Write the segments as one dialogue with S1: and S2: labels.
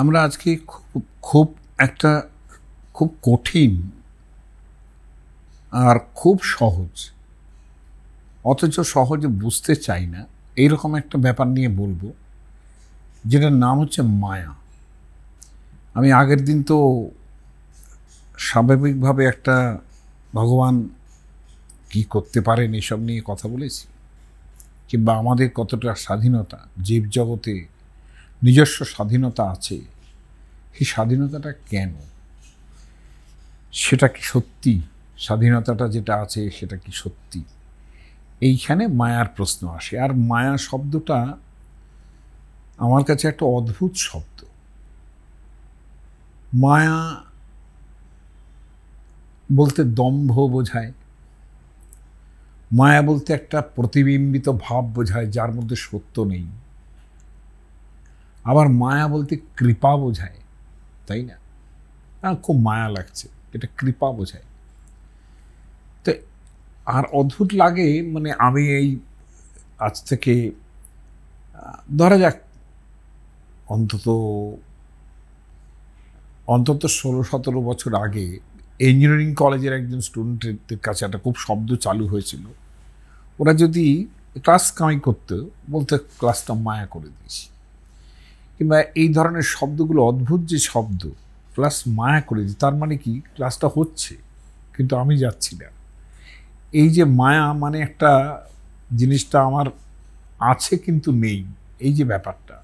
S1: আমরা আজকে খুব খুব একটা খুব কঠিন আর খুব সহজ অথচ সহজে বুঝতে চাই না এইরকম একটা ব্যাপার নিয়ে বলবো যেটার নাম হচ্ছে মায়া আমি আগের দিন তো স্বাভাবিকভাবে একটা ভগবান কি করতে পারেন এসব নিয়ে কথা বলেছি কিংবা আমাদের কতটা স্বাধীনতা জীবজগতে নিজস্ব স্বাধীনতা আছে সেই স্বাধীনতাটা কেন সেটা কি সত্যি স্বাধীনতাটা যেটা আছে সেটা কি সত্যি এইখানে মায়ার প্রশ্ন আসে আর মায়া শব্দটা আমার কাছে একটা অদ্ভুত শব্দ মায়া বলতে দম্ভ বোঝায় মায়া বলতে একটা প্রতিবিম্বিত ভাব বোঝায় যার মধ্যে সত্য নেই আবার মায়া বলতে কৃপা বোঝায় তাই না খুব মায়া লাগছে এটা কৃপা বোঝায় তো আর অদ্ভুত লাগে মানে আমি এই আজ থেকে ধরা যাক অন্তত অন্তত ষোলো সতেরো বছর আগে ইঞ্জিনিয়ারিং কলেজের একজন স্টুডেন্টের কাছে একটা খুব শব্দ চালু হয়েছিল ওরা যদি ক্লাস কামাই করতো বলতে ক্লাসটা মায়া করে দিয়েছি কিংবা এই ধরনের শব্দগুলো অদ্ভুত যে শব্দ ক্লাস মায়া করেছে তার মানে কি ক্লাসটা হচ্ছে কিন্তু আমি যাচ্ছি না এই যে মায়া মানে একটা জিনিসটা আমার আছে কিন্তু নেই এই যে ব্যাপারটা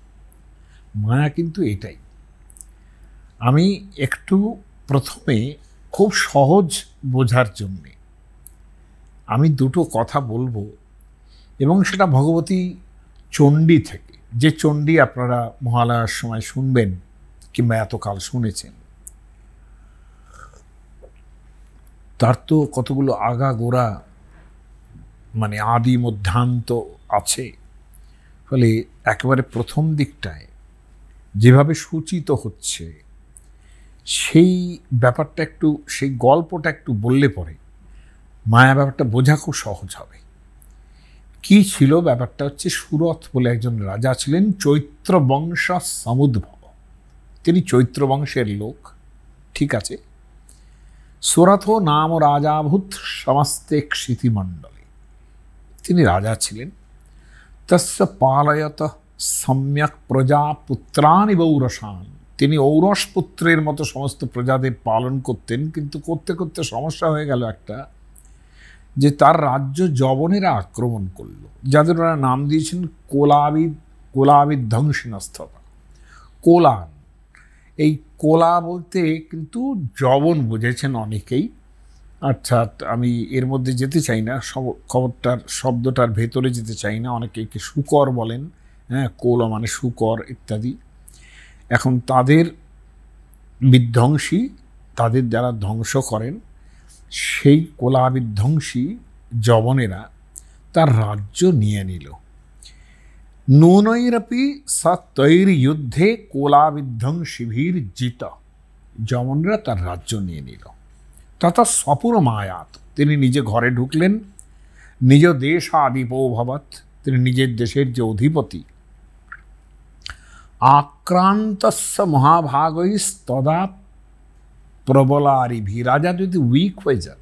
S1: মায়া কিন্তু এটাই আমি একটু প্রথমে খুব সহজ বোঝার জন্যে আমি দুটো কথা বলবো এবং সেটা ভগবতী চণ্ডী থেকে যে চণ্ডী আপনারা মহালয়ার সময় শুনবেন কিংবা এতকাল শুনেছেন তার তো কতগুলো আগা গোড়া মানে আদি মধ্যান্ত আছে ফলে একেবারে প্রথম দিকটায় যেভাবে সূচিত হচ্ছে সেই ব্যাপারটা একটু সেই গল্পটা একটু বললে পরে মায়া ব্যাপারটা বোঝা খুব সহজ হবে কি ছিল ব্যাপারটা হচ্ছে সুরথ বলে একজন রাজা ছিলেন চৈত্র বংশ সমুদ্ভব তিনি চৈত্র বংশের লোক ঠিক আছে সুরথ নাম রাজাভূত সমস্তে স্মৃতিমণ্ডলে তিনি রাজা ছিলেন তস্য পালয়ত সম্যক প্রজা পুত্রানি বৌরসান তিনি ঔরস পুত্রের মতো সমস্ত প্রজাদের পালন করতেন কিন্তু করতে করতে সমস্যা হয়ে গেল একটা যে তার রাজ্য জবনেরা আক্রমণ করল যাদের ওরা নাম দিয়েছেন কোলাবিদ ধ্বংসনাস্থতা কোলান এই কোলা বলতে কিন্তু জবন বুঝেছেন অনেকেই অর্থাৎ আমি এর মধ্যে যেতে চাই না খবরটার শব্দটার ভেতরে যেতে চাই না অনেকে একে সুকর বলেন হ্যাঁ কোলা মানে সুকর ইত্যাদি এখন তাদের বিধ্বংসী তাদের যারা ধ্বংস করেন সেই কোলাবিধ্বংসী যবনেরা তার রাজ্য নিয়ে নিল নৌনৈরপি সত্যৈর যুদ্ধে কোলাবিধ্বংসীভীর জিত যমনরা তার রাজ্য নিয়ে নিল তথা সপুর মায়াত তিনি নিজে ঘরে ঢুকলেন নিজ দেশ আদিপৌভবত তিনি নিজের দেশের যে অধিপতি আক্রান্তস্য মহাভাগৈস্তদা প্রবল আরিভি রাজা যদি উইক হয়ে যান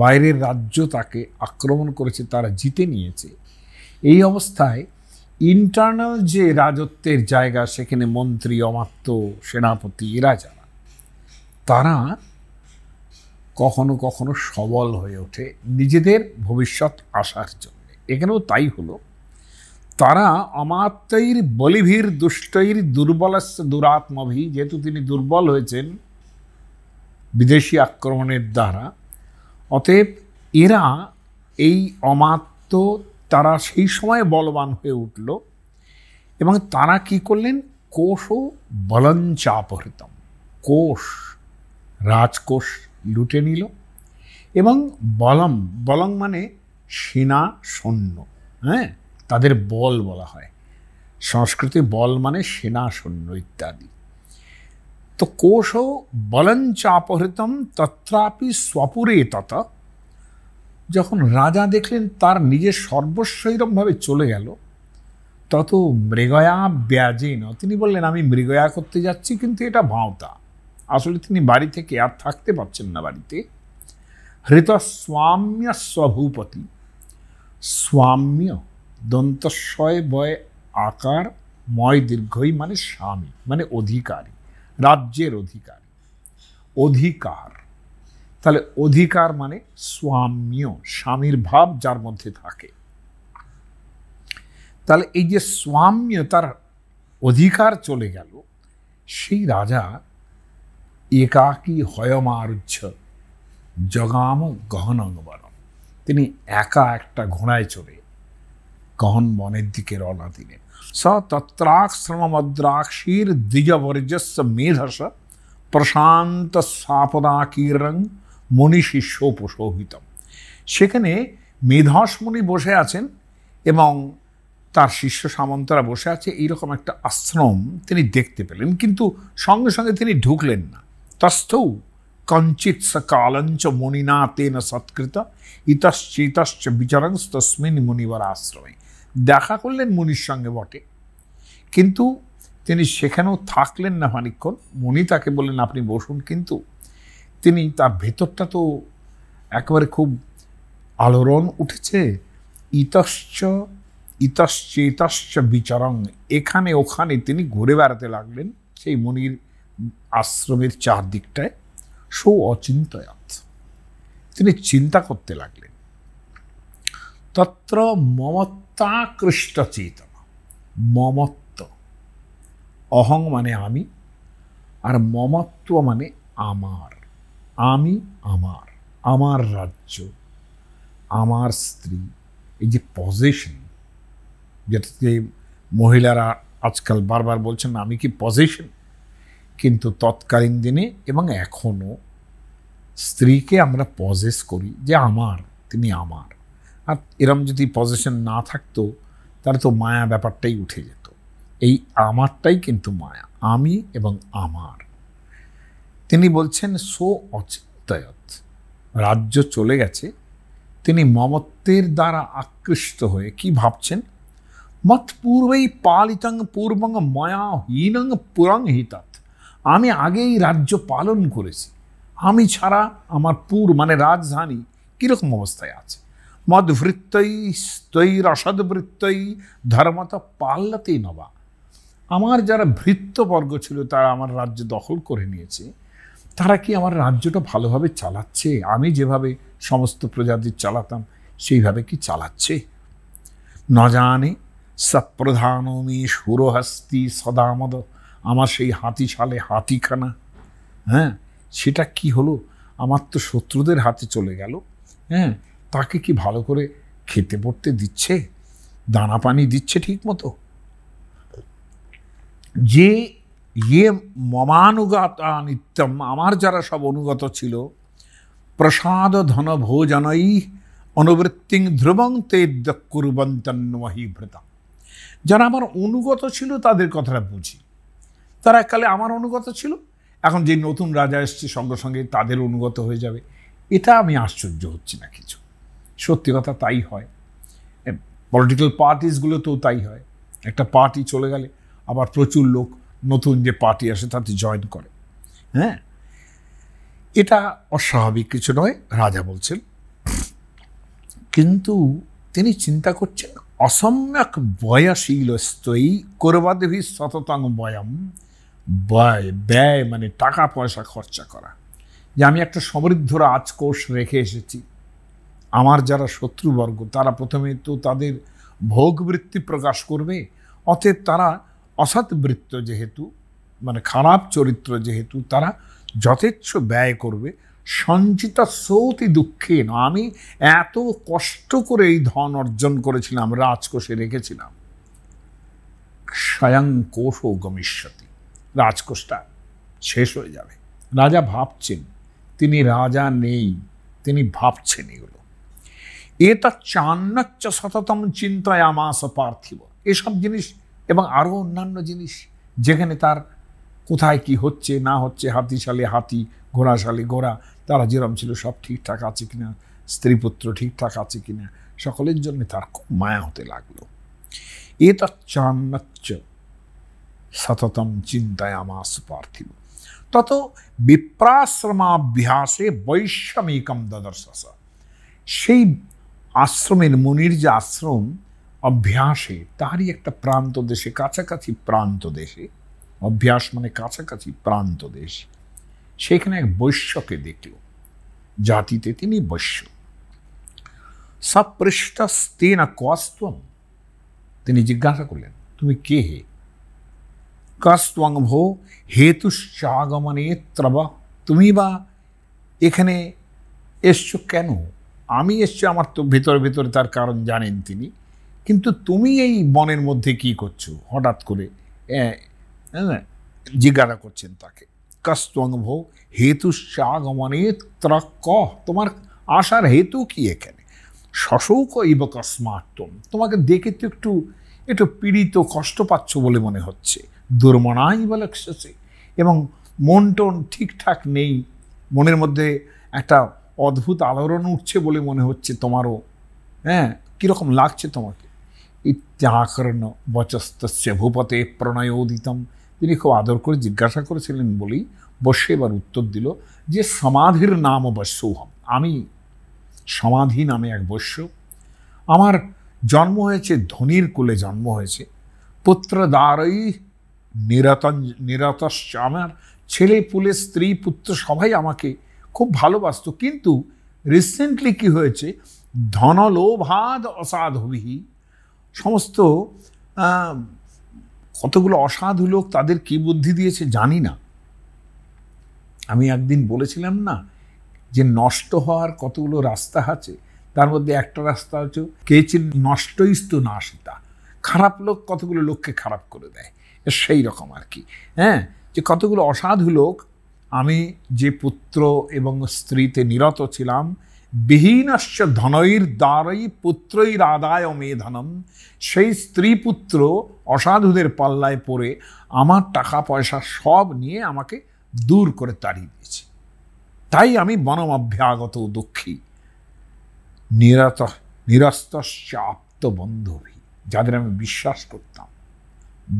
S1: বাইরের রাজ্য তাকে আক্রমণ করেছে তারা জিতে নিয়েছে এই অবস্থায় ইন্টারনাল যে রাজত্বের জায়গা সেখানে মন্ত্রী অমাত্য সেনাপতি এরা যারা তারা কখনো কখনো সবল হয়ে ওঠে নিজেদের ভবিষ্যৎ আসার জন্য এখানেও তাই হলো তারা অমাত্যৈর বলিভীর দুষ্টৈর দুর্বল দুরাত্মভি যেহেতু তিনি দুর্বল হয়েছেন বিদেশি আক্রমণের দ্বারা অতএব এরা এই অমাত্য তারা সেই সময় বলবান হয়ে উঠল এবং তারা কি করলেন কোষ ও বলঞ্চাপহৃতম কোষ রাজকোষ লুটে নিল এবং বলম বলং মানে সেনা সৈন্য হ্যাঁ তাদের বল বলা হয় সংস্কৃতি বল মানে সেনা সৈন্য ইত্যাদি তো কোষ বলঞ্চাপহৃতম তত্রাপি স্বপুরে তত যখন রাজা দেখলেন তার নিজের সর্বস্ব চলে গেল তত মৃগয়া ব্যাজেন তিনি বললেন আমি মৃগয়া করতে যাচ্ছি কিন্তু এটা ভাঁওতা আসলে তিনি বাড়ি থেকে আর থাকতে পারছেন না বাড়িতে হৃত স্বাম্য স্বভূপতি স্বাম্য দন্তস্বয় বয় আকার ময় দীর্ঘই মানে স্বামী মানে অধিকারী রাজ্যের অধিকার অধিকার তাহলে অধিকার মানে স্বাম্য স্বামীর ভাব যার মধ্যে থাকে তাহলে এই যে স্বাম্য তার অধিকার চলে গেল সেই রাজা একাকী হয়মারুচ্ছ জগাম গহনঙ্গবরম তিনি একা একটা ঘোড়ায় চড়ে গহন বনের দিকে রওনা দিলেন स মেধস প্রশান্ত প্রশান্তস্বাপদাকীর্ণং মণি শিষ্য উপসোহিতম সেখানে মেধস মুনি বসে আছেন এবং তার শিষ্য সামন্তরা বসে আছে এইরকম একটা আশ্রম তিনি দেখতে পেলেন কিন্তু সঙ্গে সঙ্গে তিনি ঢুকলেন না তস্থৌ কঞ্চিত সকালঞ্চ মণিনা তেন সৎকৃত ইতশ্চিতশ্চ বিচারংস তস্মিন মুনিবার আশ্রমে দেখা করলেন মুনির সঙ্গে বটে কিন্তু তিনি সেখানেও থাকলেন না মানিক্ষণ মনি তাকে বললেন আপনি বসুন কিন্তু তিনি তার ভেতরটা তো একেবারে খুব আলোড়ন উঠেছে ইতশ্চ ইতশ্চেতশ্চ বিচারং এখানে ওখানে তিনি ঘুরে বেড়াতে লাগলেন সেই মুনির আশ্রমের চারদিকটায় সো অচিন্তয়াত তিনি চিন্তা করতে লাগলেন তত্র মমত্ব চিত্তাকৃষ্ট চেতনা মমত্ব অহং মানে আমি আর মমত্ব মানে আমার আমি আমার আমার রাজ্য আমার স্ত্রী এই যে পজেশন যেটাতে মহিলারা আজকাল বারবার বলছেন আমি কি পজেশন কিন্তু তৎকালীন দিনে এবং এখনও স্ত্রীকে আমরা পজেস করি যে আমার তিনি আমার আর এরম যদি পজিশন না থাকতো তাহলে তো মায়া ব্যাপারটাই উঠে যেত এই আমারটাই কিন্তু মায়া আমি এবং আমার তিনি বলছেন সো অচিত্তয়ত রাজ্য চলে গেছে তিনি মমত্বের দ্বারা আকৃষ্ট হয়ে কি ভাবছেন মত পূর্বেই পালিতং পূর্বং মায়া হীনং পুরং হিতাত আমি আগেই রাজ্য পালন করেছি আমি ছাড়া আমার পুর মানে রাজধানী কীরকম অবস্থায় আছে মদ্ভৃত্তৈ অসদবৃত্তই ধর্মত পাল্লাতেই নবা আমার যারা ভৃত্যবর্গ ছিল তারা আমার রাজ্য দখল করে নিয়েছে তারা কি আমার রাজ্যটা ভালোভাবে চালাচ্ছে আমি যেভাবে সমস্ত প্রজাতির চালাতাম সেইভাবে কি চালাচ্ছে ন জানে সপ্রধানমি সুরহস্তি সদামদ আমার সেই হাতি ছালে হাতিখানা হ্যাঁ সেটা কি হলো আমার তো শত্রুদের হাতে চলে গেল হ্যাঁ তাকে কি ভালো করে খেতে পড়তে দিচ্ছে দানা পানি দিচ্ছে ঠিক মতো যে ইয়ে মমানুগত নিত্যম আমার যারা সব অনুগত ছিল প্রসাদ ধন ভোজনই অনুবৃত্তিং ধ্রুবং তেদ্য কুরবন্তন্মহীভৃতা যারা আমার অনুগত ছিল তাদের কথাটা বুঝি তারা এককালে আমার অনুগত ছিল এখন যে নতুন রাজা এসছে সঙ্গে সঙ্গে তাদের অনুগত হয়ে যাবে এটা আমি আশ্চর্য হচ্ছি না কিছু সত্যি কথা তাই হয় পলিটিক্যাল পার্টিসগুলোতেও তাই হয় একটা পার্টি চলে গেলে আবার প্রচুর লোক নতুন যে পার্টি আসে তাতে জয়েন করে হ্যাঁ এটা অস্বাভাবিক কিছু নয় রাজা বলছেন কিন্তু তিনি চিন্তা করছেন অসম্যক বয়শীলস্তই করবাদেভি শততাং বয়ম ব্যয় ব্যয় মানে টাকা পয়সা খরচা করা যে আমি একটা সমৃদ্ধ রাজকোষ রেখে এসেছি আমার যারা শত্রুবর্গ তারা প্রথমে তো তাদের ভোগ বৃত্তি প্রকাশ করবে অতএব তারা অসৎ বৃত্ত যেহেতু মানে খারাপ চরিত্র যেহেতু তারা যথেচ্ছ ব্যয় করবে সঞ্চিতা সৌতি দুঃখে না আমি এত কষ্ট করে এই ধন অর্জন করেছিলাম রাজকোষে রেখেছিলাম স্বয়ং কোষ গমিষ্যতি রাজকোষটা শেষ হয়ে যাবে রাজা ভাবছেন তিনি রাজা নেই তিনি ভাবছেন এগুলো এটা চান্নাচ্চ সততম আমাস পার্থিব এসব জিনিস এবং আরও অন্যান্য জিনিস যেখানে তার কোথায় কি হচ্ছে না হচ্ছে হাতিশালে হাতি ঘোড়াশালে ঘোড়া তারা যেরম ছিল সব ঠিকঠাক আছে কিনা স্ত্রী পুত্র ঠিকঠাক আছে কিনা সকলের জন্য তার খুব মায়া হতে লাগলো এ তার চান্নাচ্চ সততম চিন্তায় আমাস পার্থিব তত বিপ্রাশ্রমাভ্যাসে বৈষম্যকম দদর্শস সেই আশ্রমের মুনির যে আশ্রম অভ্যাসে তারই একটা প্রান্ত দেশে কাছাকাছি প্রান্ত দেশে অভ্যাস মানে কাছাকাছি প্রান্ত দেশ সেখানে এক বৈশ্যকে দেখল জাতিতে তিনি বৈশ্য সপৃষ্টাস্তেন কস্তম তিনি জিজ্ঞাসা করলেন তুমি কে হে কস্তং ভো হেতুশ্চাগমনে ত্রব তুমি বা এখানে এসছো কেন আমি এসছি আমার তো ভেতরে ভেতরে তার কারণ জানেন তিনি কিন্তু তুমি এই বনের মধ্যে কি করছো হঠাৎ করে জিজ্ঞাসা করছেন তাকে হেতু হেতুশ্চাগমনে ত্রক ক তোমার আসার হেতু কি এখানে শশৌক ইব কস্মার্তম তোমাকে দেখে তো একটু একটু পীড়িত কষ্ট পাচ্ছ বলে মনে হচ্ছে দুর্মনাই বলে এবং মন টন ঠিকঠাক নেই মনের মধ্যে একটা অদ্ভুত আলোড়ন উঠছে বলে মনে হচ্ছে তোমারও হ্যাঁ কীরকম লাগছে তোমাকে ইত্যাকর্ণ বচস্তস্য ভূপতে প্রণয়োদিতম তিনি খুব আদর করে জিজ্ঞাসা করেছিলেন বলেই বসে এবার উত্তর দিল যে সমাধির নাম হম আমি সমাধি নামে এক বৈশ্য আমার জন্ম হয়েছে ধনির কুলে জন্ম হয়েছে পুত্র দ্বারই নিরত নিরতশ্চ আমার ছেলে পুলে স্ত্রী পুত্র সবাই আমাকে খুব ভালোবাসত কিন্তু রিসেন্টলি কি হয়েছে ধনলোভাদ অসাধবিহি সমস্ত কতগুলো অসাধু লোক তাদের কি বুদ্ধি দিয়েছে জানি না আমি একদিন বলেছিলাম না যে নষ্ট হওয়ার কতগুলো রাস্তা আছে তার মধ্যে একটা রাস্তা হচ্ছে কেচির নষ্টইস্ত না নাশিতা খারাপ লোক কতগুলো লোককে খারাপ করে দেয় সেই রকম আর কি হ্যাঁ যে কতগুলো অসাধু লোক আমি যে পুত্র এবং স্ত্রীতে নিরত ছিলাম বিহীনশ্চ ধনৈর দ্বারই পুত্রৈর আদায় ধনম সেই স্ত্রী পুত্র অসাধুদের পাল্লায় পড়ে আমার টাকা পয়সা সব নিয়ে আমাকে দূর করে তাড়িয়ে দিয়েছে তাই আমি বনমভ্যাগত দুঃখী নিরত নিরস্তশ্চাপ্ত বন্ধবী যাদের আমি বিশ্বাস করতাম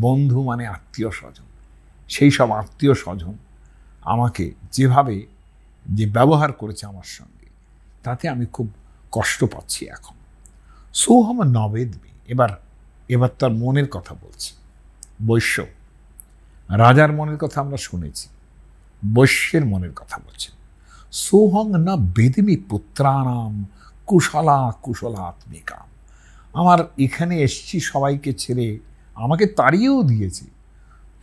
S1: বন্ধু মানে আত্মীয় স্বজন সেই সব আত্মীয় স্বজন আমাকে যেভাবে যে ব্যবহার করেছে আমার সঙ্গে তাতে আমি খুব কষ্ট পাচ্ছি এখন সৌহম নবেদমি এবার এবার তার মনের কথা বলছে বৈশ্য রাজার মনের কথা আমরা শুনেছি বৈশ্যের মনের কথা বলছেন সোহং না বেদমি পুত্রানাম কুশলা কুশলা আত্মিকাম আমার এখানে এসছি সবাইকে ছেড়ে আমাকে তাড়িয়েও দিয়েছে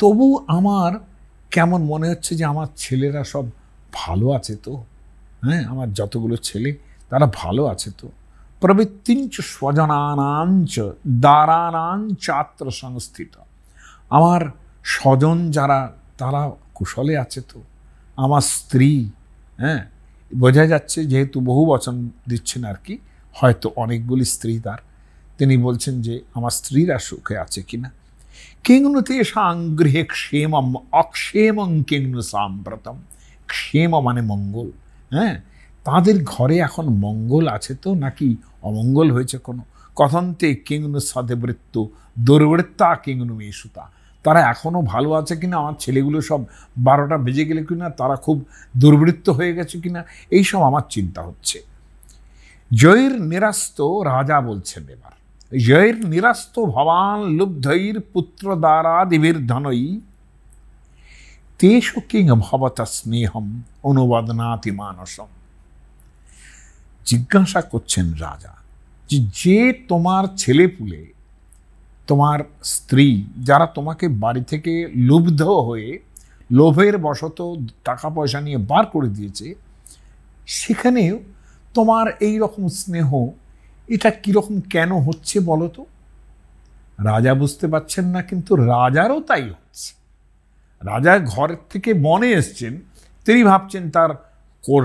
S1: তবু আমার কেমন মনে হচ্ছে যে আমার ছেলেরা সব ভালো আছে তো হ্যাঁ আমার যতগুলো ছেলে তারা ভালো আছে তো প্রবৃত্তিঞ্চ স্বজনানাঞ্চ আত্র সংস্থিত আমার স্বজন যারা তারা কুশলে আছে তো আমার স্ত্রী হ্যাঁ বোঝা যাচ্ছে যেহেতু বহু বচন দিচ্ছেন আর কি হয়তো অনেকগুলি স্ত্রী তার তিনি বলছেন যে আমার স্ত্রীরা সুখে আছে কিনা കിങ്നു തേഷാം ഗൃഹേ ക്ഷേമം অক্ষেমং কিংনু সাম্প্রতম ক্ষেম মানে মঙ্গল হ্যাঁ তাদের ঘরে এখন মঙ্গল আছে তো নাকি অমঙ্গল হয়েছে কোনো কথন্তে কিংনু সদেবৃত্ত দুর্বৃত্তা কিংনু মেষুতা তারা এখনও ভালো আছে কিনা আমার ছেলেগুলো সব বারোটা বেজে গেলে কিনা তারা খুব দুর্বৃত্ত হয়ে গেছে কিনা এইসব আমার চিন্তা হচ্ছে জয়ীর নিরাস্ত রাজা বলছেন এবার জয়ের নিরাস্ত ভবান লুব্ধৈর ধনই তেষু কিং ভবত স্নেহম অনুবাদনাতি মানসম জিজ্ঞাসা করছেন রাজা যে তোমার ছেলে পুলে তোমার স্ত্রী যারা তোমাকে বাড়ি থেকে লুব্ধ হয়ে লোভের বশত টাকা পয়সা নিয়ে বার করে দিয়েছে সেখানেও তোমার এই রকম স্নেহ এটা কিরকম কেন হচ্ছে বলো তো রাজা বুঝতে পারছেন না কিন্তু রাজারও তাই হচ্ছে রাজা ঘর থেকে বনে এসছেন তিনি ভাবছেন তার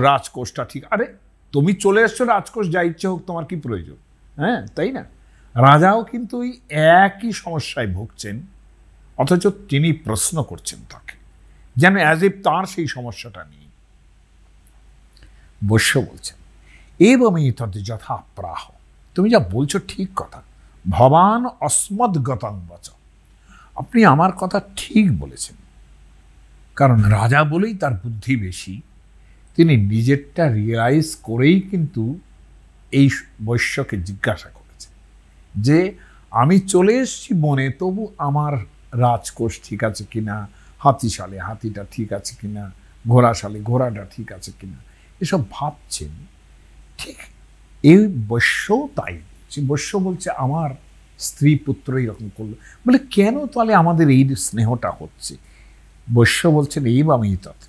S1: রাজকোষটা ঠিক আরে তুমি চলে এসছো রাজকোষ যা ইচ্ছে হোক তোমার কি প্রয়োজন হ্যাঁ তাই না রাজাও কিন্তু ওই একই সমস্যায় ভুগছেন অথচ তিনি প্রশ্ন করছেন তাকে যেন অ্যাজ ইফ তাঁর সেই সমস্যাটা নেই বৈশ্য বলছেন এবং তদ যথা প্রাহ তুমি যা বলছো ঠিক কথা ভবান অসমদ্গতাং বচ আপনি আমার কথা ঠিক বলেছেন কারণ রাজা বলেই তার বুদ্ধি বেশি তিনি নিজেরটা রিয়েলাইজ করেই কিন্তু এই বৈশ্যকে জিজ্ঞাসা করেছে যে আমি চলে এসছি বনে তবু আমার রাজকোষ ঠিক আছে কিনা হাতিশালে হাতিটা ঠিক আছে কিনা ঘোড়াশালে ঘোড়াটা ঠিক আছে কিনা এসব ভাবছেন ঠিক এই বৈশ্য তাই সে বৈশ্য বলছে আমার স্ত্রী পুত্র এরকম করলো বলে কেন তাহলে আমাদের এই স্নেহটা হচ্ছে বৈশ্য বলছেন এই বামিতত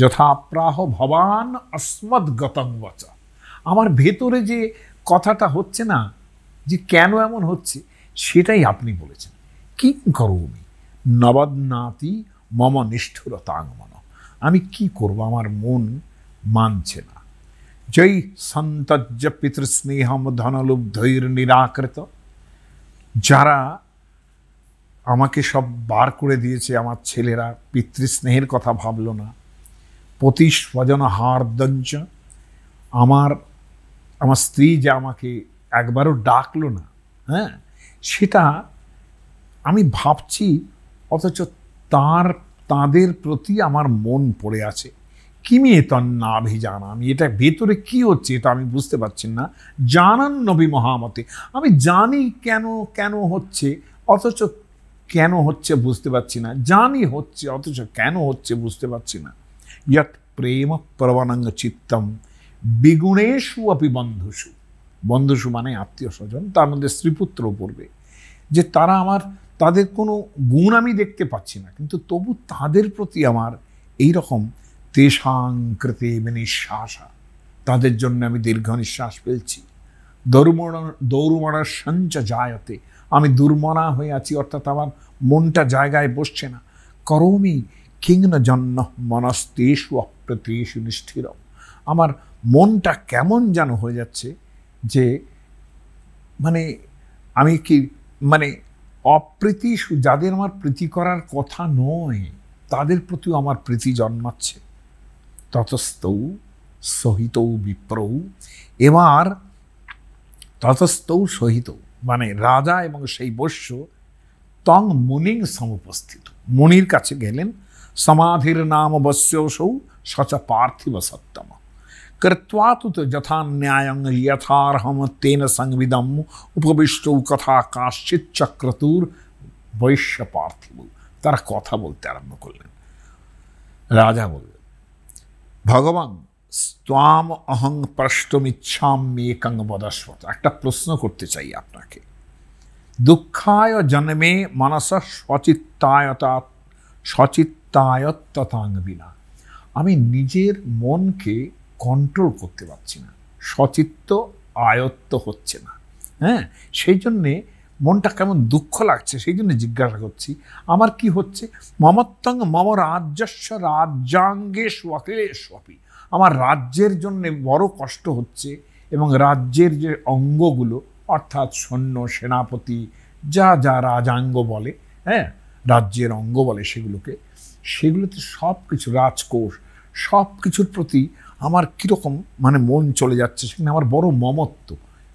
S1: যথাপ্রাহ ভবান অস্মদ গতংবচা আমার ভেতরে যে কথাটা হচ্ছে না যে কেন এমন হচ্ছে সেটাই আপনি বলেছেন কি আমি নবদনাতি মম নিষ্ঠুরতাঙ্গমন আমি কি করব আমার মন মানছে না জয় সন্তজ্জ পিতৃস্নেহম ধনলুব্ধৈর নিরাকৃত যারা আমাকে সব বার করে দিয়েছে আমার ছেলেরা পিতৃস্নেহের কথা ভাবল না পতি স্বজন হার্দঞ্জ আমার আমার স্ত্রী যে আমাকে একবারও ডাকলো না হ্যাঁ সেটা আমি ভাবছি অথচ তার তাদের প্রতি আমার মন পড়ে আছে কিমিয়েতন না জানা আমি এটা ভেতরে কি হচ্ছে এটা আমি বুঝতে পারছি না জানান নবী মহামতে আমি জানি কেন কেন হচ্ছে অথচ কেন হচ্ছে বুঝতে পারছি না জানি হচ্ছে অথচ কেন হচ্ছে বুঝতে পারছি না ইয়ত প্রেম প্রবণাঙ্গ চিত্তম বিগুণেশু অপি বন্ধুষু বন্ধুষু মানে আত্মীয় স্বজন তার মধ্যে স্ত্রীপুত্র পড়বে যে তারা আমার তাদের কোনো গুণ আমি দেখতে পাচ্ছি না কিন্তু তবু তাদের প্রতি আমার এই রকম তেষাং কৃতে নিঃশ্বাস তাদের জন্য আমি দীর্ঘ নিঃশ্বাস ফেলছি দৌড়মনা দৌড়মনার সঞ্চ জায়তে আমি দুর্মনা হয়ে আছি অর্থাৎ আমার মনটা জায়গায় বসছে না করমি কিংন জন্য মনস্তেষু অপ্রতেষু নিষ্ঠির আমার মনটা কেমন যেন হয়ে যাচ্ছে যে মানে আমি কি মানে অপ্রীতিষু যাদের আমার প্রীতি করার কথা নয় তাদের প্রতিও আমার প্রীতি জন্মাচ্ছে ততস্থৌ সহিতৌ বিপ্রৌ এবার ততস্থৌ সহিত মানে রাজা এবং সেই বৈশ্য তং মুনিং সমুপস্থিত মুনির কাছে গেলেন সমাধির নাম বস্যসৌ সচ পার্থিব সত্তম কৃত্বা যথা ন্যায়ং যথার্হম তেন সংবিদম উপবিষ্ট কথা কাশ্চিত চক্রতুর বৈশ্য পার্থিব তারা কথা বলতে আরম্ভ করলেন রাজা বললেন ভগবান স্তাম অহং প্রষ্টমিচ্ছাম মেকং বদস্বত একটা প্রশ্ন করতে চাই আপনাকে দুঃখায় জন্মে মানস সচিত্তায়তা সচিত্তায়ত্ততাং বিনা আমি নিজের মনকে কন্ট্রোল করতে পারছি না সচিত্ত আয়ত্ত হচ্ছে না হ্যাঁ সেই জন্যে মনটা কেমন দুঃখ লাগছে সেই জন্য জিজ্ঞাসা করছি আমার কি হচ্ছে মমত্বং মম রাজ্যস্ব রাজ্যাঙ্গেশ অখিলেশ্বপি আমার রাজ্যের জন্য বড় কষ্ট হচ্ছে এবং রাজ্যের যে অঙ্গগুলো অর্থাৎ সৈন্য সেনাপতি যা যা রাজাঙ্গ বলে হ্যাঁ রাজ্যের অঙ্গ বলে সেগুলোকে সেগুলোতে সব কিছু রাজকোষ সব কিছুর প্রতি আমার কীরকম মানে মন চলে যাচ্ছে সেখানে আমার বড় মমত্ব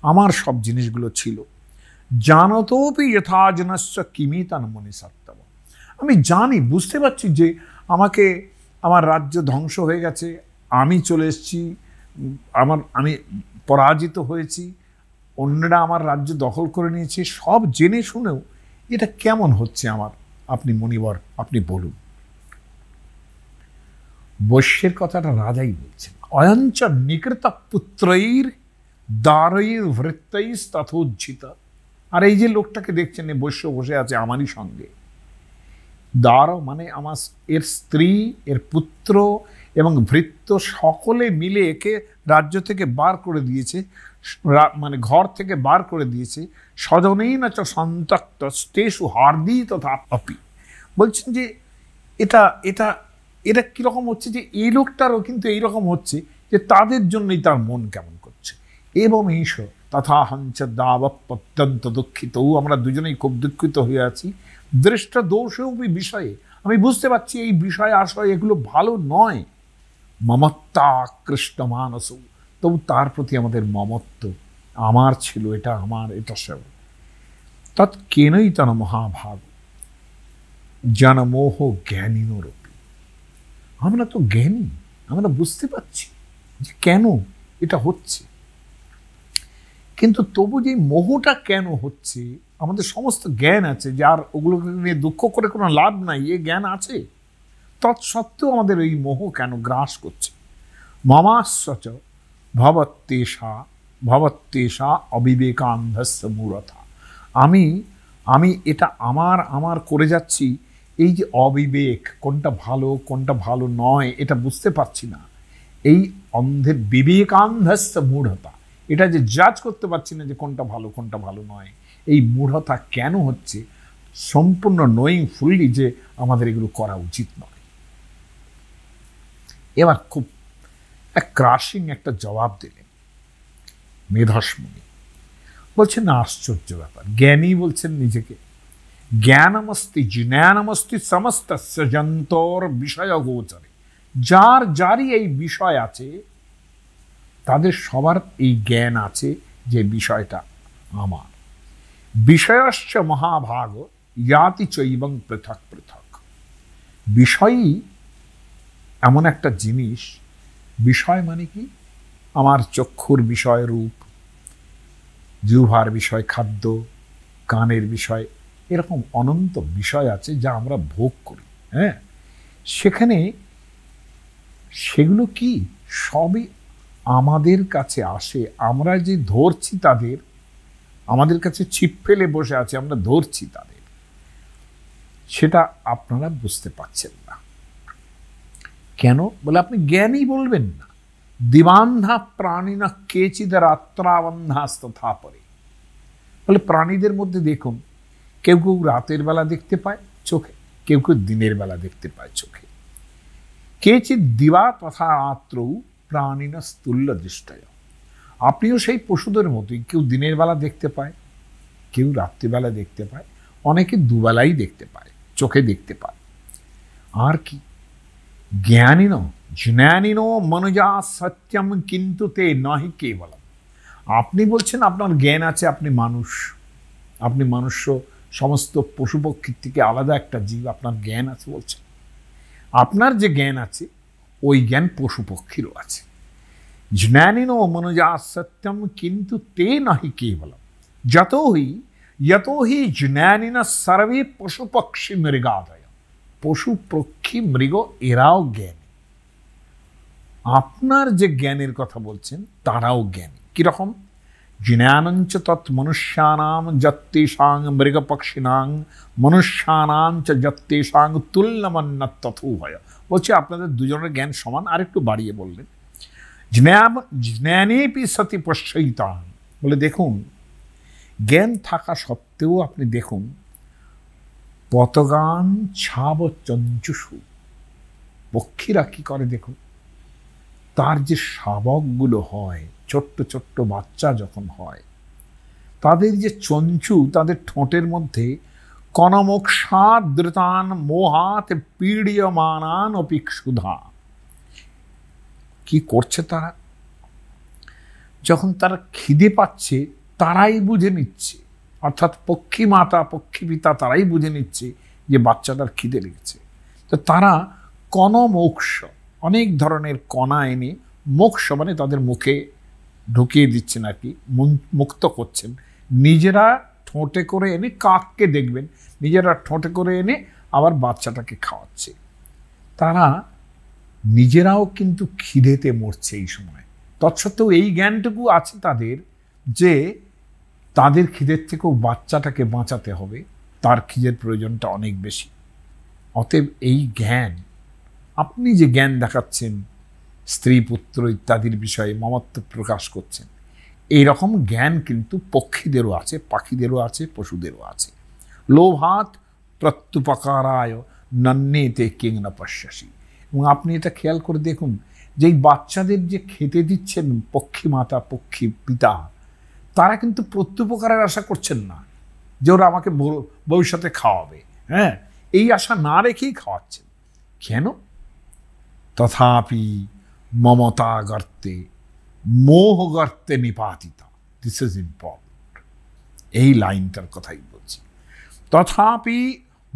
S1: আমার সব জিনিসগুলো ছিল জানতোপি যথা জনস্ব কিমি মনে সত্যব আমি জানি বুঝতে পারছি যে আমাকে আমার রাজ্য ধ্বংস হয়ে গেছে আমি চলে এসেছি আমার আমি পরাজিত হয়েছি অন্যরা আমার রাজ্য দখল করে নিয়েছে সব জেনে শুনেও এটা কেমন হচ্ছে আমার আপনি মনিবর আপনি বলুন বৈশ্যের কথাটা রাজাই বলছেন অয়ঞ্চ নিকৃত পুত্রৈর দ্বারৈর ভৃত্যৈস তথোজ্জিতা আর এই যে লোকটাকে দেখছেন এ বৈশ্য বসে আছে আমারই সঙ্গে দ্বার মানে আমার এর স্ত্রী এর পুত্র এবং ভৃত্য সকলে মিলে একে রাজ্য থেকে বার করে দিয়েছে মানে ঘর থেকে বার করে দিয়েছে স্বজনেই নাচ সন্তক্ত স্টেশু হার্দি তথা অপি বলছেন যে এটা এটা এটা কীরকম হচ্ছে যে এই লোকটারও কিন্তু এইরকম হচ্ছে যে তাদের জন্যই তার মন কেমন করছে এবং ঈশ্বর তথা হঞ্চ দাবত্যন্ত দুঃখিত আমরা দুজনেই খুব দুঃখিত হয়ে আছি দৃষ্ট দোষেও বিষয়ে আমি বুঝতে পারছি এই বিষয় আশয় এগুলো ভালো নয় মমত্তা কৃষ্ণ মানস তবু তার প্রতি আমাদের মমত্ব আমার ছিল এটা আমার এটা সব তৎ কেনই তেন মহাভাগ জনমোহ জ্ঞানীনরূপী আমরা তো জ্ঞানী আমরা বুঝতে পারছি যে কেন এটা হচ্ছে কিন্তু তবু যে মোহটা কেন হচ্ছে আমাদের সমস্ত জ্ঞান আছে যার ওগুলোকে নিয়ে দুঃখ করে কোনো লাভ নাই এ জ্ঞান আছে তৎসত্ত্বেও আমাদের এই মোহ কেন গ্রাস করছে মামাশ্বচ ভবত্তেষা ভবত্তেষা অবিবেকান্ধস্য মূরথা আমি আমি এটা আমার আমার করে যাচ্ছি এই যে অবিবেক কোনটা ভালো কোনটা ভালো নয় এটা বুঝতে পারছি না এই অন্ধের বিবেকান্ধস্য মূঢ়তা এটা যে জাজ করতে পারছি না যে কোনটা ভালো কোনটা ভালো নয় এই মূঢ়তা কেন হচ্ছে সম্পূর্ণ নোয়িং ফুললি যে আমাদের এগুলো করা উচিত নয় এবার খুব এক ক্রাশিং একটা জবাব দিলেন মেধাসমণি বলছেন আশ্চর্য ব্যাপার জ্ঞানী বলছেন নিজেকে জ্ঞানমস্তি জ্ঞানমস্তি সমস্ত সজন্তর বিষয় গোচরে যার যারই এই বিষয় আছে তাদের সবার এই জ্ঞান আছে যে বিষয়টা আমার বিষয়শ্চ মহাভাগ ইয়াতি চৈবং পৃথক পৃথক বিষয়ই এমন একটা জিনিস বিষয় মানে কি আমার চক্ষুর বিষয় রূপ জুভার বিষয় খাদ্য কানের বিষয় এরকম অনন্ত বিষয় আছে যা আমরা ভোগ করি হ্যাঁ সেখানে সেগুলো কি সবই আমাদের কাছে আসে আমরা যে ধরছি তাদের আমাদের কাছে ছিপ ফেলে বসে আছে আমরা ধরছি তাদের সেটা আপনারা বুঝতে পারছেন না কেন বলে আপনি জ্ঞানই বলবেন না দিবান্ধা প্রাণী প্রাণীনা কেচিদ থা পরে বলে প্রাণীদের মধ্যে দেখুন কেউ কেউ রাতের বেলা দেখতে পায় চোখে কেউ কেউ দিনের বেলা দেখতে পায় চোখে কেচিত দিবা তথা রাত্রৌ প্রাণীনা স্তুল্য দৃষ্টয় আপনিও সেই পশুদের মতোই কেউ দিনের বেলা দেখতে পায় কেউ রাত্রিবেলা দেখতে পায় অনেকে দুবেলাই দেখতে পায় চোখে দেখতে পায় আর কি জ্ঞানীন জ্ঞানীন মনোজা সত্যম কিন্তু তে নহি কেবলম আপনি বলছেন আপনার জ্ঞান আছে আপনি মানুষ আপনি মানুষ সমস্ত পশু পক্ষীর থেকে আলাদা একটা জীব আপনার জ্ঞান আছে বলছেন আপনার যে জ্ঞান আছে ওই জ্ঞান পশু পক্ষীরও আছে জ্ঞানীন মনোজা সত্যম কিন্তু তে নহি কেবলম যত হি যত হি জ্ঞানীন সর্বে পশু পক্ষী মৃগাদয় পশু পক্ষী মৃগ এরাও জ্ঞানী আপনার যে জ্ঞানের কথা বলছেন তারাও জ্ঞান কিরকম জ্ঞানঞ্চ তৎ মনুষ্যানাম যত্তেষাং মৃগপক্ষিণাং মনুষ্যানাঞ্চ যত্তেষাং তুল্যমন্নত তথু হয় বলছি আপনাদের দুজনের জ্ঞান সমান আরেকটু বাড়িয়ে বললেন জ্ঞানে জ্ঞানেপি সতী প্রশ্রয়িতান বলে দেখুন জ্ঞান থাকা সত্ত্বেও আপনি দেখুন পতগান ছাব চঞ্চুষু পক্ষীরা কী করে দেখুন তার যে শাবকগুলো হয় ছোট্ট ছোট্ট বাচ্চা যখন হয় তাদের যে চঞ্চু তাদের ঠোঁটের মধ্যে কনমোক্ষাদৃতান মোহাত পীড়িয়মানান অপিক্ষুধা কি করছে তারা যখন তারা খিদে পাচ্ছে তারাই বুঝে নিচ্ছে অর্থাৎ পক্ষী মাতা পক্ষী পিতা তারাই বুঝে নিচ্ছে যে বাচ্চাটার খিদে লেগেছে তো তারা কনমোক্ষ অনেক ধরনের কণা এনে মোক্ষ মানে তাদের মুখে ঢুকিয়ে দিচ্ছেন আর কি মুক্ত করছেন নিজেরা ঠোঁটে করে এনে কাককে দেখবেন নিজেরা ঠোঁটে করে এনে আবার বাচ্চাটাকে খাওয়াচ্ছে তারা নিজেরাও কিন্তু খিদেতে মরছে এই সময় তৎসত্ত্বেও এই জ্ঞানটুকু আছে তাদের যে তাদের খিদের থেকেও বাচ্চাটাকে বাঁচাতে হবে তার খিদের প্রয়োজনটা অনেক বেশি অতএব এই জ্ঞান আপনি যে জ্ঞান দেখাচ্ছেন স্ত্রী পুত্র ইত্যাদির বিষয়ে মমত্ব প্রকাশ করছেন এইরকম জ্ঞান কিন্তু পক্ষীদেরও আছে পাখিদেরও আছে পশুদেরও আছে লোভাত প্রত্যুপকারায় নন্যেতে কিং না পশ্বাসী এবং আপনি এটা খেয়াল করে দেখুন যে বাচ্চাদের যে খেতে দিচ্ছেন পক্ষী মাতা পক্ষী পিতা তারা কিন্তু প্রত্যুপকারের আশা করছেন না যে ওরা আমাকে ভবিষ্যতে খাওয়াবে হ্যাঁ এই আশা না রেখেই খাওয়াচ্ছেন কেন তথাপি মমতা গর্তে মোহগর্তে নিপাতিত দিস ইজ ইম্পর্টেন্ট এই লাইনটার কথাই বলছি তথাপি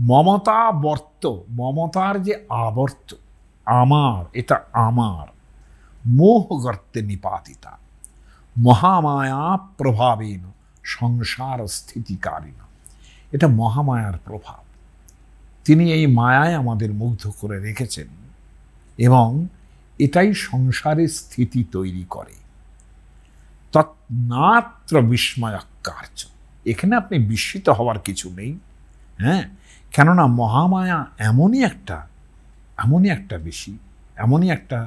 S1: মমতা বর্ত মমতার যে আবর্ত আমার এটা আমার মোহগর্তে নিপাতিতা মহামায়া প্রভাবেন সংসার স্থিতিকারীন এটা মহামায়ার প্রভাব তিনি এই মায়ায় আমাদের মুগ্ধ করে রেখেছেন এবং এটাই সংসারের স্থিতি তৈরি করে তৎমাত্র কার্য এখানে আপনি বিস্মিত হওয়ার কিছু নেই হ্যাঁ কেননা মহামায়া এমনই একটা এমনই একটা বেশি এমনই একটা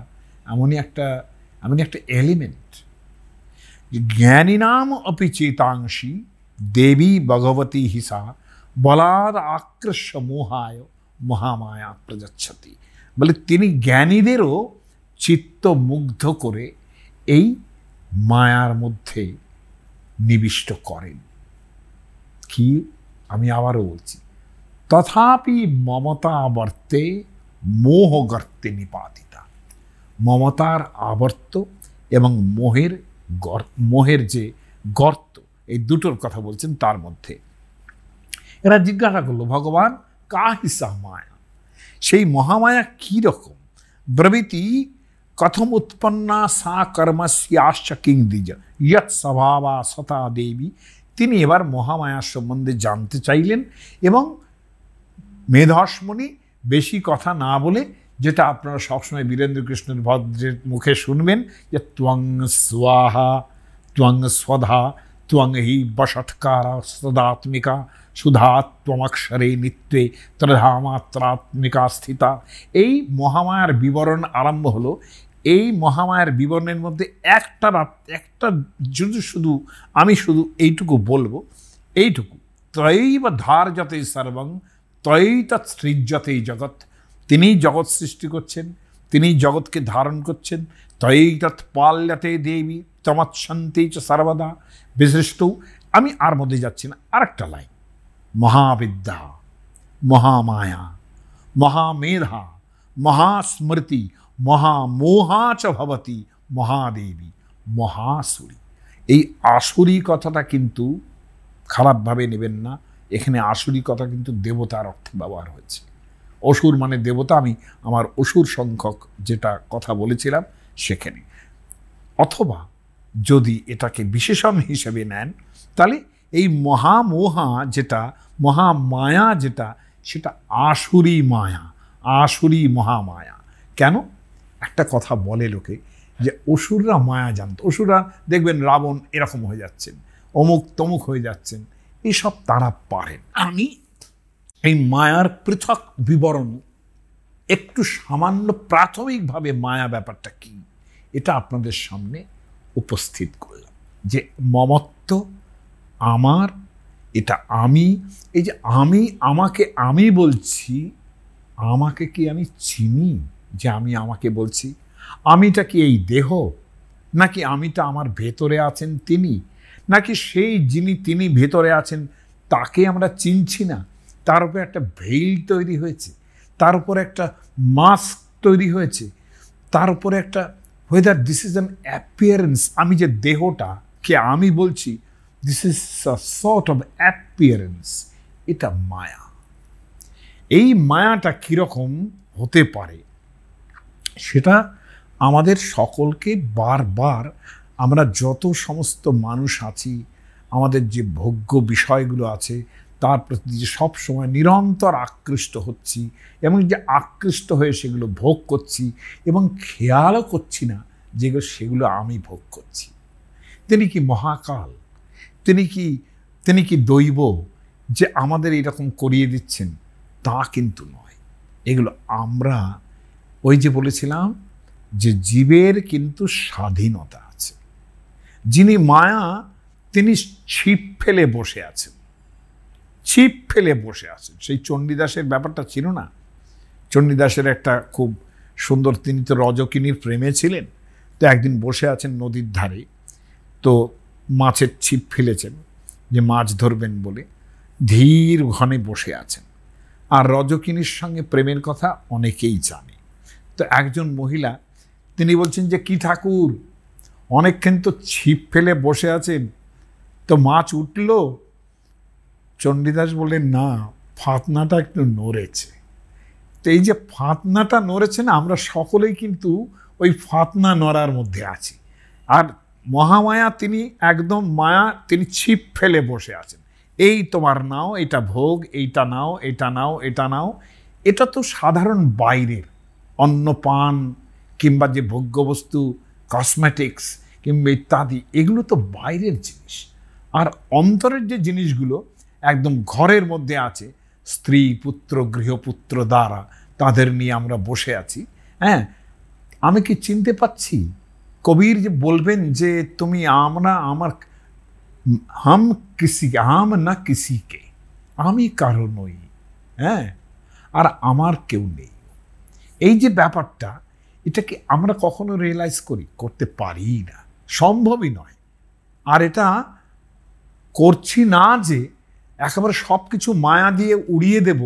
S1: এমনই একটা এমনই একটা এলিমেন্ট জ্ঞানী নাম অপি চেতাংশী দেবী ভগবতী হিসা বলার আকর্ষ মোহায় মহামায়া প্রযাচ্ছতি বলে তিনি জ্ঞানীদেরও চিত্ত মুগ্ধ করে এই মায়ার মধ্যে নিবিষ্ট করেন কি আমি আবারও বলছি তথাপি মমতা আবর্তে মোহ গর্তে নিপাতিতা মমতার আবর্ত এবং মোহের মোহের যে গর্ত এই দুটোর কথা বলছেন তার মধ্যে এরা জিজ্ঞাসা করলো ভগবান কাহিসা মায়া সেই মহামায়া কি রকম ব্রবৃতি কথম उत्पन्ना সা কর্মস্যাশ্চ কিংদিজ ইয়ৎ স্বভাবা সতা দেবী তিনি এবার মহামায়ার সম্বন্ধে জানতে চাইলেন এবং মেধাসমণি বেশি কথা না বলে যেটা আপনারা সবসময় বীরেন্দ্রকৃষ্ণের ভদ্রের মুখে শুনবেন যে ত্বং স্বাহা ত্বং স্বধা ত্বং হি বষটকারা সদাত্মিকা সুধাত্মাক্ষরে নিত্যে ত্রধামাত্রাত্মিকা স্থিতা এই মহামায়ার বিবরণ আরম্ভ হলো এই মহামায়ার বিবরণের মধ্যে একটা রাত একটা যদি শুধু আমি শুধু এইটুকু বলবো এইটুকু তৈব ধার যতে সর্বং তৈ তৎসৃজ্যতেই জগৎ তিনি জগৎ সৃষ্টি করছেন তিনি জগৎকে ধারণ করছেন তৈ তৎ পাল্যাতে দেবী তমৎসন্তি চ সর্বদা বিশিষ্ট আমি আর মধ্যে যাচ্ছি না আরেকটা লাইন মহাবিদ্যা মহামায়া মহামেধা মহাস্মৃতি মহামোহা চ ভবতী মহাদেবী মহাসুরী এই আসুরি কথাটা কিন্তু খারাপভাবে নেবেন না এখানে আসুরি কথা কিন্তু দেবতার অর্থে ব্যবহার হয়েছে অসুর মানে দেবতা আমি আমার অসুর সংখ্যক যেটা কথা বলেছিলাম সেখানে অথবা যদি এটাকে বিশেষণ হিসেবে নেন তাহলে এই মহামোহা যেটা মহামায়া যেটা সেটা আসুরি মায়া আসুরি মহামায়া কেন একটা কথা বলে লোকে যে অসুররা মায়া জানত অসুররা দেখবেন রাবণ এরকম হয়ে যাচ্ছেন অমুক তমুক হয়ে যাচ্ছেন এসব তারা পারেন আমি এই মায়ার পৃথক বিবরণ একটু সামান্য প্রাথমিকভাবে মায়া ব্যাপারটা কি এটা আপনাদের সামনে উপস্থিত করলাম যে মমত্ব আমার এটা আমি এই যে আমি আমাকে আমি বলছি আমাকে কি আমি চিনি যে আমি আমাকে বলছি আমিটা কি এই দেহ নাকি আমিটা আমার ভেতরে আছেন তিনি নাকি সেই যিনি তিনি ভেতরে আছেন তাকে আমরা চিনছি না তার উপরে একটা ভেইল তৈরি হয়েছে তার উপরে একটা মাস্ক তৈরি হয়েছে তার উপরে একটা weather this is an appearance আমি যে দেহটা কে আমি বলছি this is a sort of appearance এটা মায়া এই মায়াটা কীরকম হতে পারে সেটা আমাদের সকলকে বারবার আমরা যত সমস্ত মানুষ আছি আমাদের যে ভোগ্য বিষয়গুলো আছে তার প্রতি যে সবসময় নিরন্তর আকৃষ্ট হচ্ছি এবং যে আকৃষ্ট হয়ে সেগুলো ভোগ করছি এবং খেয়ালও করছি না যেগুলো সেগুলো আমি ভোগ করছি তিনি কি মহাকাল তিনি কি তিনি কি দৈব যে আমাদের এরকম করিয়ে দিচ্ছেন তা কিন্তু নয় এগুলো আমরা ওই যে বলেছিলাম যে জীবের কিন্তু স্বাধীনতা আছে যিনি মায়া তিনি ছিপ ফেলে বসে আছেন ছিপ ফেলে বসে আছেন সেই চণ্ডীদাসের ব্যাপারটা ছিল না চণ্ডীদাসের একটা খুব সুন্দর তিনি তো রজকিনীর প্রেমে ছিলেন তো একদিন বসে আছেন নদীর ধারে তো মাছের ছিপ ফেলেছেন যে মাছ ধরবেন বলে ধীর ঘনে বসে আছেন আর রজকিনীর সঙ্গে প্রেমের কথা অনেকেই জানে তো একজন মহিলা তিনি বলছেন যে কি ঠাকুর অনেকক্ষণ তো ছিপ ফেলে বসে আছেন তো মাছ উঠল চণ্ডীদাস বললেন না ফাতনাটা একটু নড়েছে তো এই যে ফাতনাটা নড়েছে না আমরা সকলেই কিন্তু ওই ফাতনা নড়ার মধ্যে আছি আর মহামায়া তিনি একদম মায়া তিনি ছিপ ফেলে বসে আছেন এই তোমার নাও এটা ভোগ এইটা নাও এটা নাও এটা নাও এটা তো সাধারণ বাইরের অন্ন পান কিংবা যে ভোগ্যবস্তু কসমেটিক্স কিংবা ইত্যাদি এগুলো তো বাইরের জিনিস আর অন্তরের যে জিনিসগুলো একদম ঘরের মধ্যে আছে স্ত্রী পুত্র গৃহপুত্র দ্বারা তাদের নিয়ে আমরা বসে আছি হ্যাঁ আমি কি চিনতে পাচ্ছি কবির যে বলবেন যে তুমি আমরা আমার হাম কৃষিকে আম না কৃষিকে আমি কারো নই হ্যাঁ আর আমার কেউ নেই এই যে ব্যাপারটা এটাকে আমরা কখনো রিয়েলাইজ করি করতে পারি না সম্ভবই নয় আর এটা করছি না যে একেবারে সব কিছু মায়া দিয়ে উড়িয়ে দেব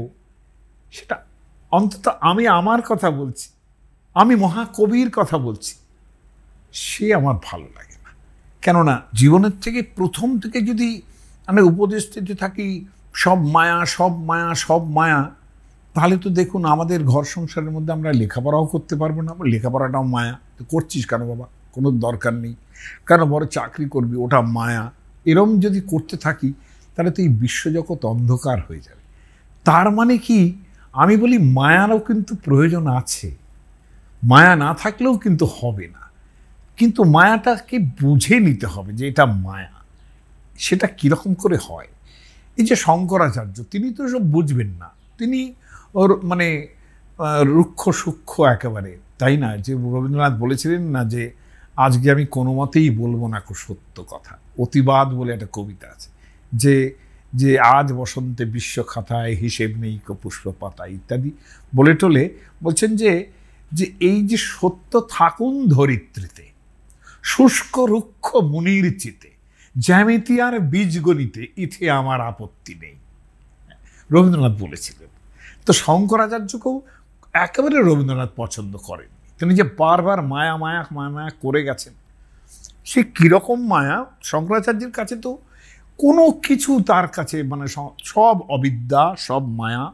S1: সেটা অন্তত আমি আমার কথা বলছি আমি মহাকবির কথা বলছি সে আমার ভালো লাগে না কেননা জীবনের থেকে প্রথম থেকে যদি আমি উপদেশ দিতে থাকি সব মায়া সব মায়া সব মায়া তাহলে তো দেখুন আমাদের ঘর সংসারের মধ্যে আমরা লেখাপড়াও করতে পারবো না লেখাপড়াটাও মায়া তো করছিস কেন বাবা কোনো দরকার নেই কেন বড় চাকরি করবি ওটা মায়া এরম যদি করতে থাকি তাহলে তো এই বিশ্বজগৎ অন্ধকার হয়ে যাবে তার মানে কি আমি বলি মায়ারও কিন্তু প্রয়োজন আছে মায়া না থাকলেও কিন্তু হবে না কিন্তু মায়াটাকে বুঝে নিতে হবে যে এটা মায়া সেটা কীরকম করে হয় এই যে শঙ্করাচার্য তিনি তো সব বুঝবেন না তিনি ওর মানে রুক্ষ সূক্ষ্ম একেবারে তাই না যে রবীন্দ্রনাথ বলেছিলেন না যে আজকে আমি কোনো মতেই বলবো না সত্য কথা অতিবাদ বলে একটা কবিতা আছে যে যে আজ বসন্তে বিশ্ব খাতায় হিসেব নেই পুষ্প পাতা ইত্যাদি বলে টোলে বলছেন যে যে এই যে সত্য থাকুন ধরিত্রীতে শুষ্ক রুক্ষ মুনির চিতে জ্যামিতি আর বীজগণিতে ইথে আমার আপত্তি নেই রবীন্দ্রনাথ বলেছিলেন তো শঙ্করাচার্যকেও একেবারে রবীন্দ্রনাথ পছন্দ করেন তিনি যে বারবার মায়া মায়া মায়া মায়া করে গেছেন সে কীরকম মায়া শঙ্করাচার্যের কাছে তো কোনো কিছু তার কাছে মানে সব অবিদ্যা সব মায়া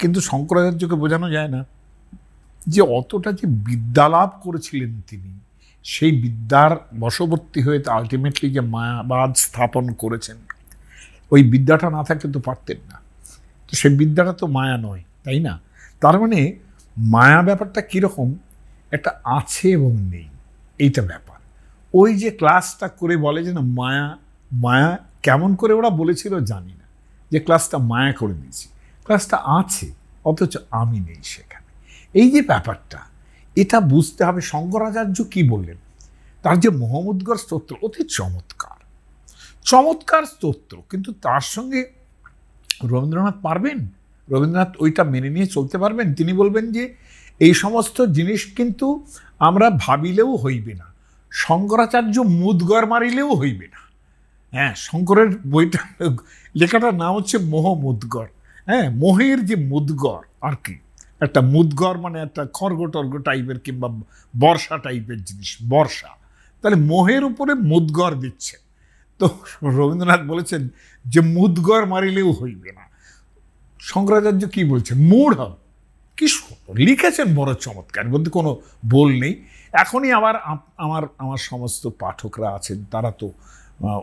S1: কিন্তু শঙ্করাচার্যকে বোঝানো যায় না যে অতটা যে বিদ্যালাভ করেছিলেন তিনি সেই বিদ্যার বশবর্তী হয়ে তা আলটিমেটলি যে মায়াবাদ স্থাপন করেছেন ওই বিদ্যাটা না থাকলে তো পারতেন না তো সেই বিদ্যাটা তো মায়া নয় তাই না তার মানে মায়া ব্যাপারটা কীরকম একটা আছে এবং নেই এইটা ব্যাপার ওই যে ক্লাসটা করে বলে যে না মায়া মায়া কেমন করে ওরা বলেছিল জানি না যে ক্লাসটা মায়া করে দিয়েছি ক্লাসটা আছে অথচ আমি নেই সেখানে এই যে ব্যাপারটা এটা বুঝতে হবে শঙ্করাচার্য কি বললেন তার যে মোহাম্মদগর স্তোত্র অতি চমৎকার চমৎকার স্তোত্র কিন্তু তার সঙ্গে রবীন্দ্রনাথ পারবেন রবীন্দ্রনাথ ওইটা মেনে নিয়ে চলতে পারবেন তিনি বলবেন যে এই সমস্ত জিনিস কিন্তু আমরা ভাবিলেও হইবে না শঙ্করাচার্য মুদগর মারিলেও হইবে না হ্যাঁ শঙ্করের বইটা লেখাটার নাম হচ্ছে মোহ মুদগর হ্যাঁ মোহের যে মুদগর আর কি একটা মুদগর মানে একটা খর্গটর্গ টাইপের কিংবা বর্ষা টাইপের জিনিস বর্ষা তাহলে মোহের উপরে মুদগর দিচ্ছে তো রবীন্দ্রনাথ বলেছেন যে মুদগর মারিলেও হইবে না শঙ্করাচার্য কি বলছেন মূঢ় কি লিখেছেন বড় চমৎকার বলতে কোনো বল নেই এখনই আবার আমার আমার সমস্ত পাঠকরা আছেন তারা তো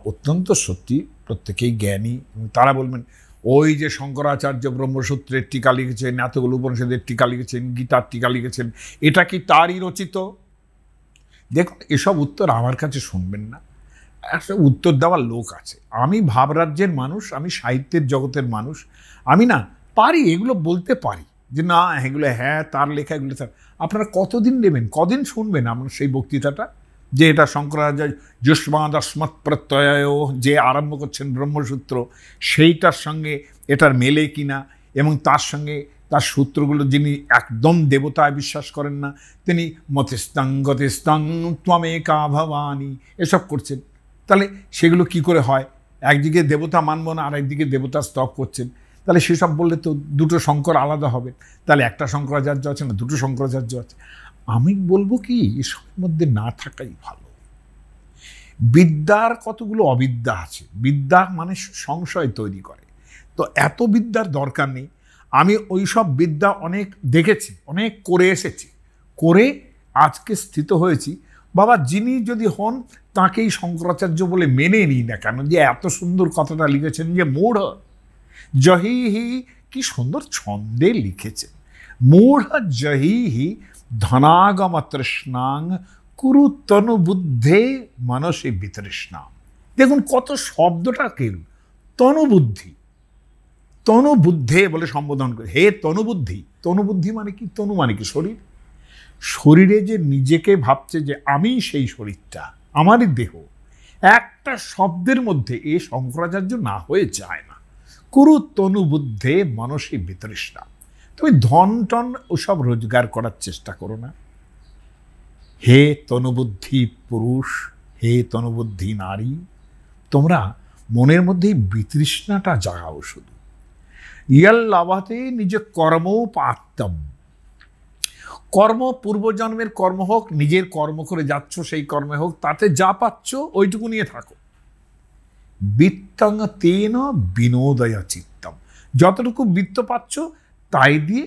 S1: অত্যন্ত সত্যি প্রত্যেকেই জ্ঞানী তারা বলবেন ওই যে শঙ্করাচার্য ব্রহ্মসূত্রের টিকা লিখেছেন এতগুলো উপনিষদের টিকা লিখেছেন গীতার টিকা লিখেছেন এটা কি তারই রচিত দেখুন এসব উত্তর আমার কাছে শুনবেন না একটা উত্তর দেওয়ার লোক আছে আমি ভাবরাজ্যের মানুষ আমি সাহিত্যের জগতের মানুষ আমি না পারি এগুলো বলতে পারি যে না এগুলো হ্যাঁ তার লেখা এগুলো তার আপনারা কতদিন নেবেন কদিন শুনবেন আমার সেই বক্তৃতাটা যে এটা শঙ্করাচার্য যুষ্মাদ অস্মৎ প্রত্যয়ও যে আরম্ভ করছেন ব্রহ্মসূত্র সেইটার সঙ্গে এটার মেলে কিনা এবং তার সঙ্গে তার সূত্রগুলো যিনি একদম দেবতায় বিশ্বাস করেন না তিনি মতিস্তং গতিস্তং ত্বমেকা ভবানী এসব করছেন তাহলে সেগুলো কি করে হয় একদিকে দেবতা মানব না আর একদিকে দেবতা স্তব করছেন তাহলে সেসব বললে তো দুটো শঙ্কর আলাদা হবে তাহলে একটা শঙ্করাচার্য আছে না দুটো শঙ্করাচার্য আছে আমি বলবো কি এসবের মধ্যে না থাকাই ভালো বিদ্যার কতগুলো অবিদ্যা আছে বিদ্যা মানে সংশয় তৈরি করে তো এত বিদ্যার দরকার নেই আমি ওই সব বিদ্যা অনেক দেখেছি অনেক করে এসেছি করে আজকে স্থিত হয়েছি বাবা যিনি যদি হন তাকেই শঙ্করাচার্য বলে মেনে নিই না কেন যে এত সুন্দর কথাটা লিখেছেন যে মূঢ় হি কি সুন্দর ছন্দে লিখেছেন মূঢ় হি ধনাগম তৃষ্ণাং কুরু তনু বুদ্ধে মানসে বিতৃষ্ণা দেখুন কত শব্দটা কেল তনুবুদ্ধি তনুবুদ্ধে বলে সম্বোধন করে হে তনুবুদ্ধি তনুবুদ্ধি মানে কি তনু মানে কি শরীর শরীরে যে নিজেকে ভাবছে যে আমি সেই শরীরটা আমারই দেহ একটা শব্দের মধ্যে এ শঙ্করাচার্য না হয়ে যায় না কুরু তনুবুদ্ধে মানসে বিতৃষ্ণা তুমি ধন টন ওসব রোজগার করার চেষ্টা করো না হে তনুবুদ্ধি পুরুষ হে তনুবুদ্ধি নারী তোমরা মনের মধ্যে বিতৃষ্ণাটা জাগাও শুধু ইয়াল লাভাতে নিজে কর্ম পাত্তম কর্ম পূর্বজন্মের কর্ম হোক নিজের কর্ম করে যাচ্ছ সেই কর্মে হোক তাতে যা পাচ্ছ ওইটুকু নিয়ে থাকো বিত্তং তেন বিনোদয়া চিত্তম যতটুকু বৃত্ত পাচ্ছ তাই দিয়ে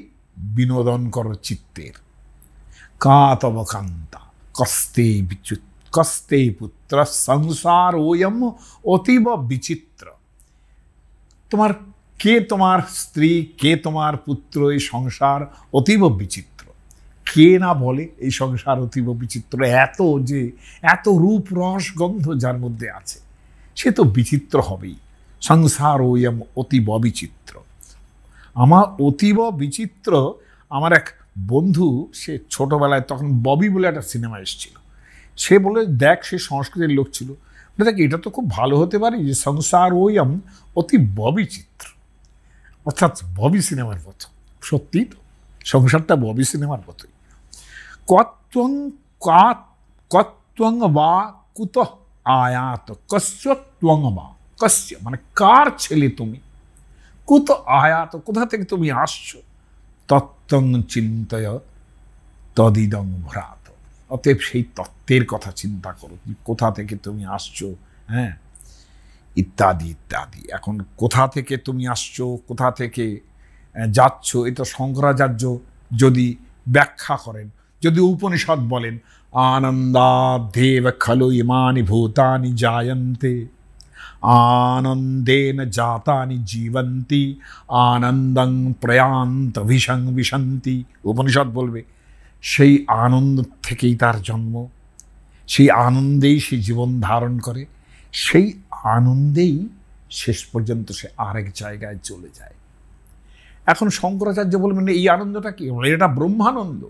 S1: বিনোদন কর চিত্তের কাতব কান্তা কস্তে বিচ্যুত কস্তে পুত্র সংসার ওয়ম অতীব বিচিত্র তোমার কে তোমার স্ত্রী কে তোমার পুত্র এই সংসার অতীব বিচিত্র কে না বলে এই সংসার অতীব বিচিত্র এত যে এত রূপ রস গন্ধ যার মধ্যে আছে সে তো বিচিত্র হবেই সংসার ওয়ম অতীব বিচিত্র আমার অতীব বিচিত্র আমার এক বন্ধু সে ছোটোবেলায় তখন ববি বলে একটা সিনেমা এসেছিল সে বলে দেখ সে সংস্কৃতির লোক ছিল বলে দেখ এটা তো খুব ভালো হতে পারে যে সংসার ওয়াম অতি ববি চিত্র অর্থাৎ ববি সিনেমার মতো সত্যিই তো সংসারটা ববি সিনেমার মতোই কত্বং কত্বং বা কুত আয়াত কস্য ত্বং বা কস্য মানে কার ছেলে তুমি কুত আয়াত কোথা থেকে তুমি আসছো তত্ত্বং চিন্তয় তদিদং ভ্রাত অতএব সেই তত্ত্বের কথা চিন্তা করো কোথা থেকে তুমি আসছো হ্যাঁ ইত্যাদি ইত্যাদি এখন কোথা থেকে তুমি আসছো কোথা থেকে যাচ্ছ এটা শঙ্করাচার্য যদি ব্যাখ্যা করেন যদি উপনিষদ বলেন আনন্দা দেব খালো ইমানি ভূতানি জায়ন্তে आनन्देन जातानि जीवन्ति আনন্দং প্রয়ান্ত ভিষং বিশান্তি উপনিষদ বলবে সেই আনন্দ থেকেই তার জন্ম সেই আনন্দেই সে জীবন ধারণ করে সেই আনন্দেই শেষ পর্যন্ত সে আরেক জায়গায় চলে যায় এখন শঙ্করাচার্য বলবেন এই আনন্দটা কি এটা ব্রহ্মানন্দ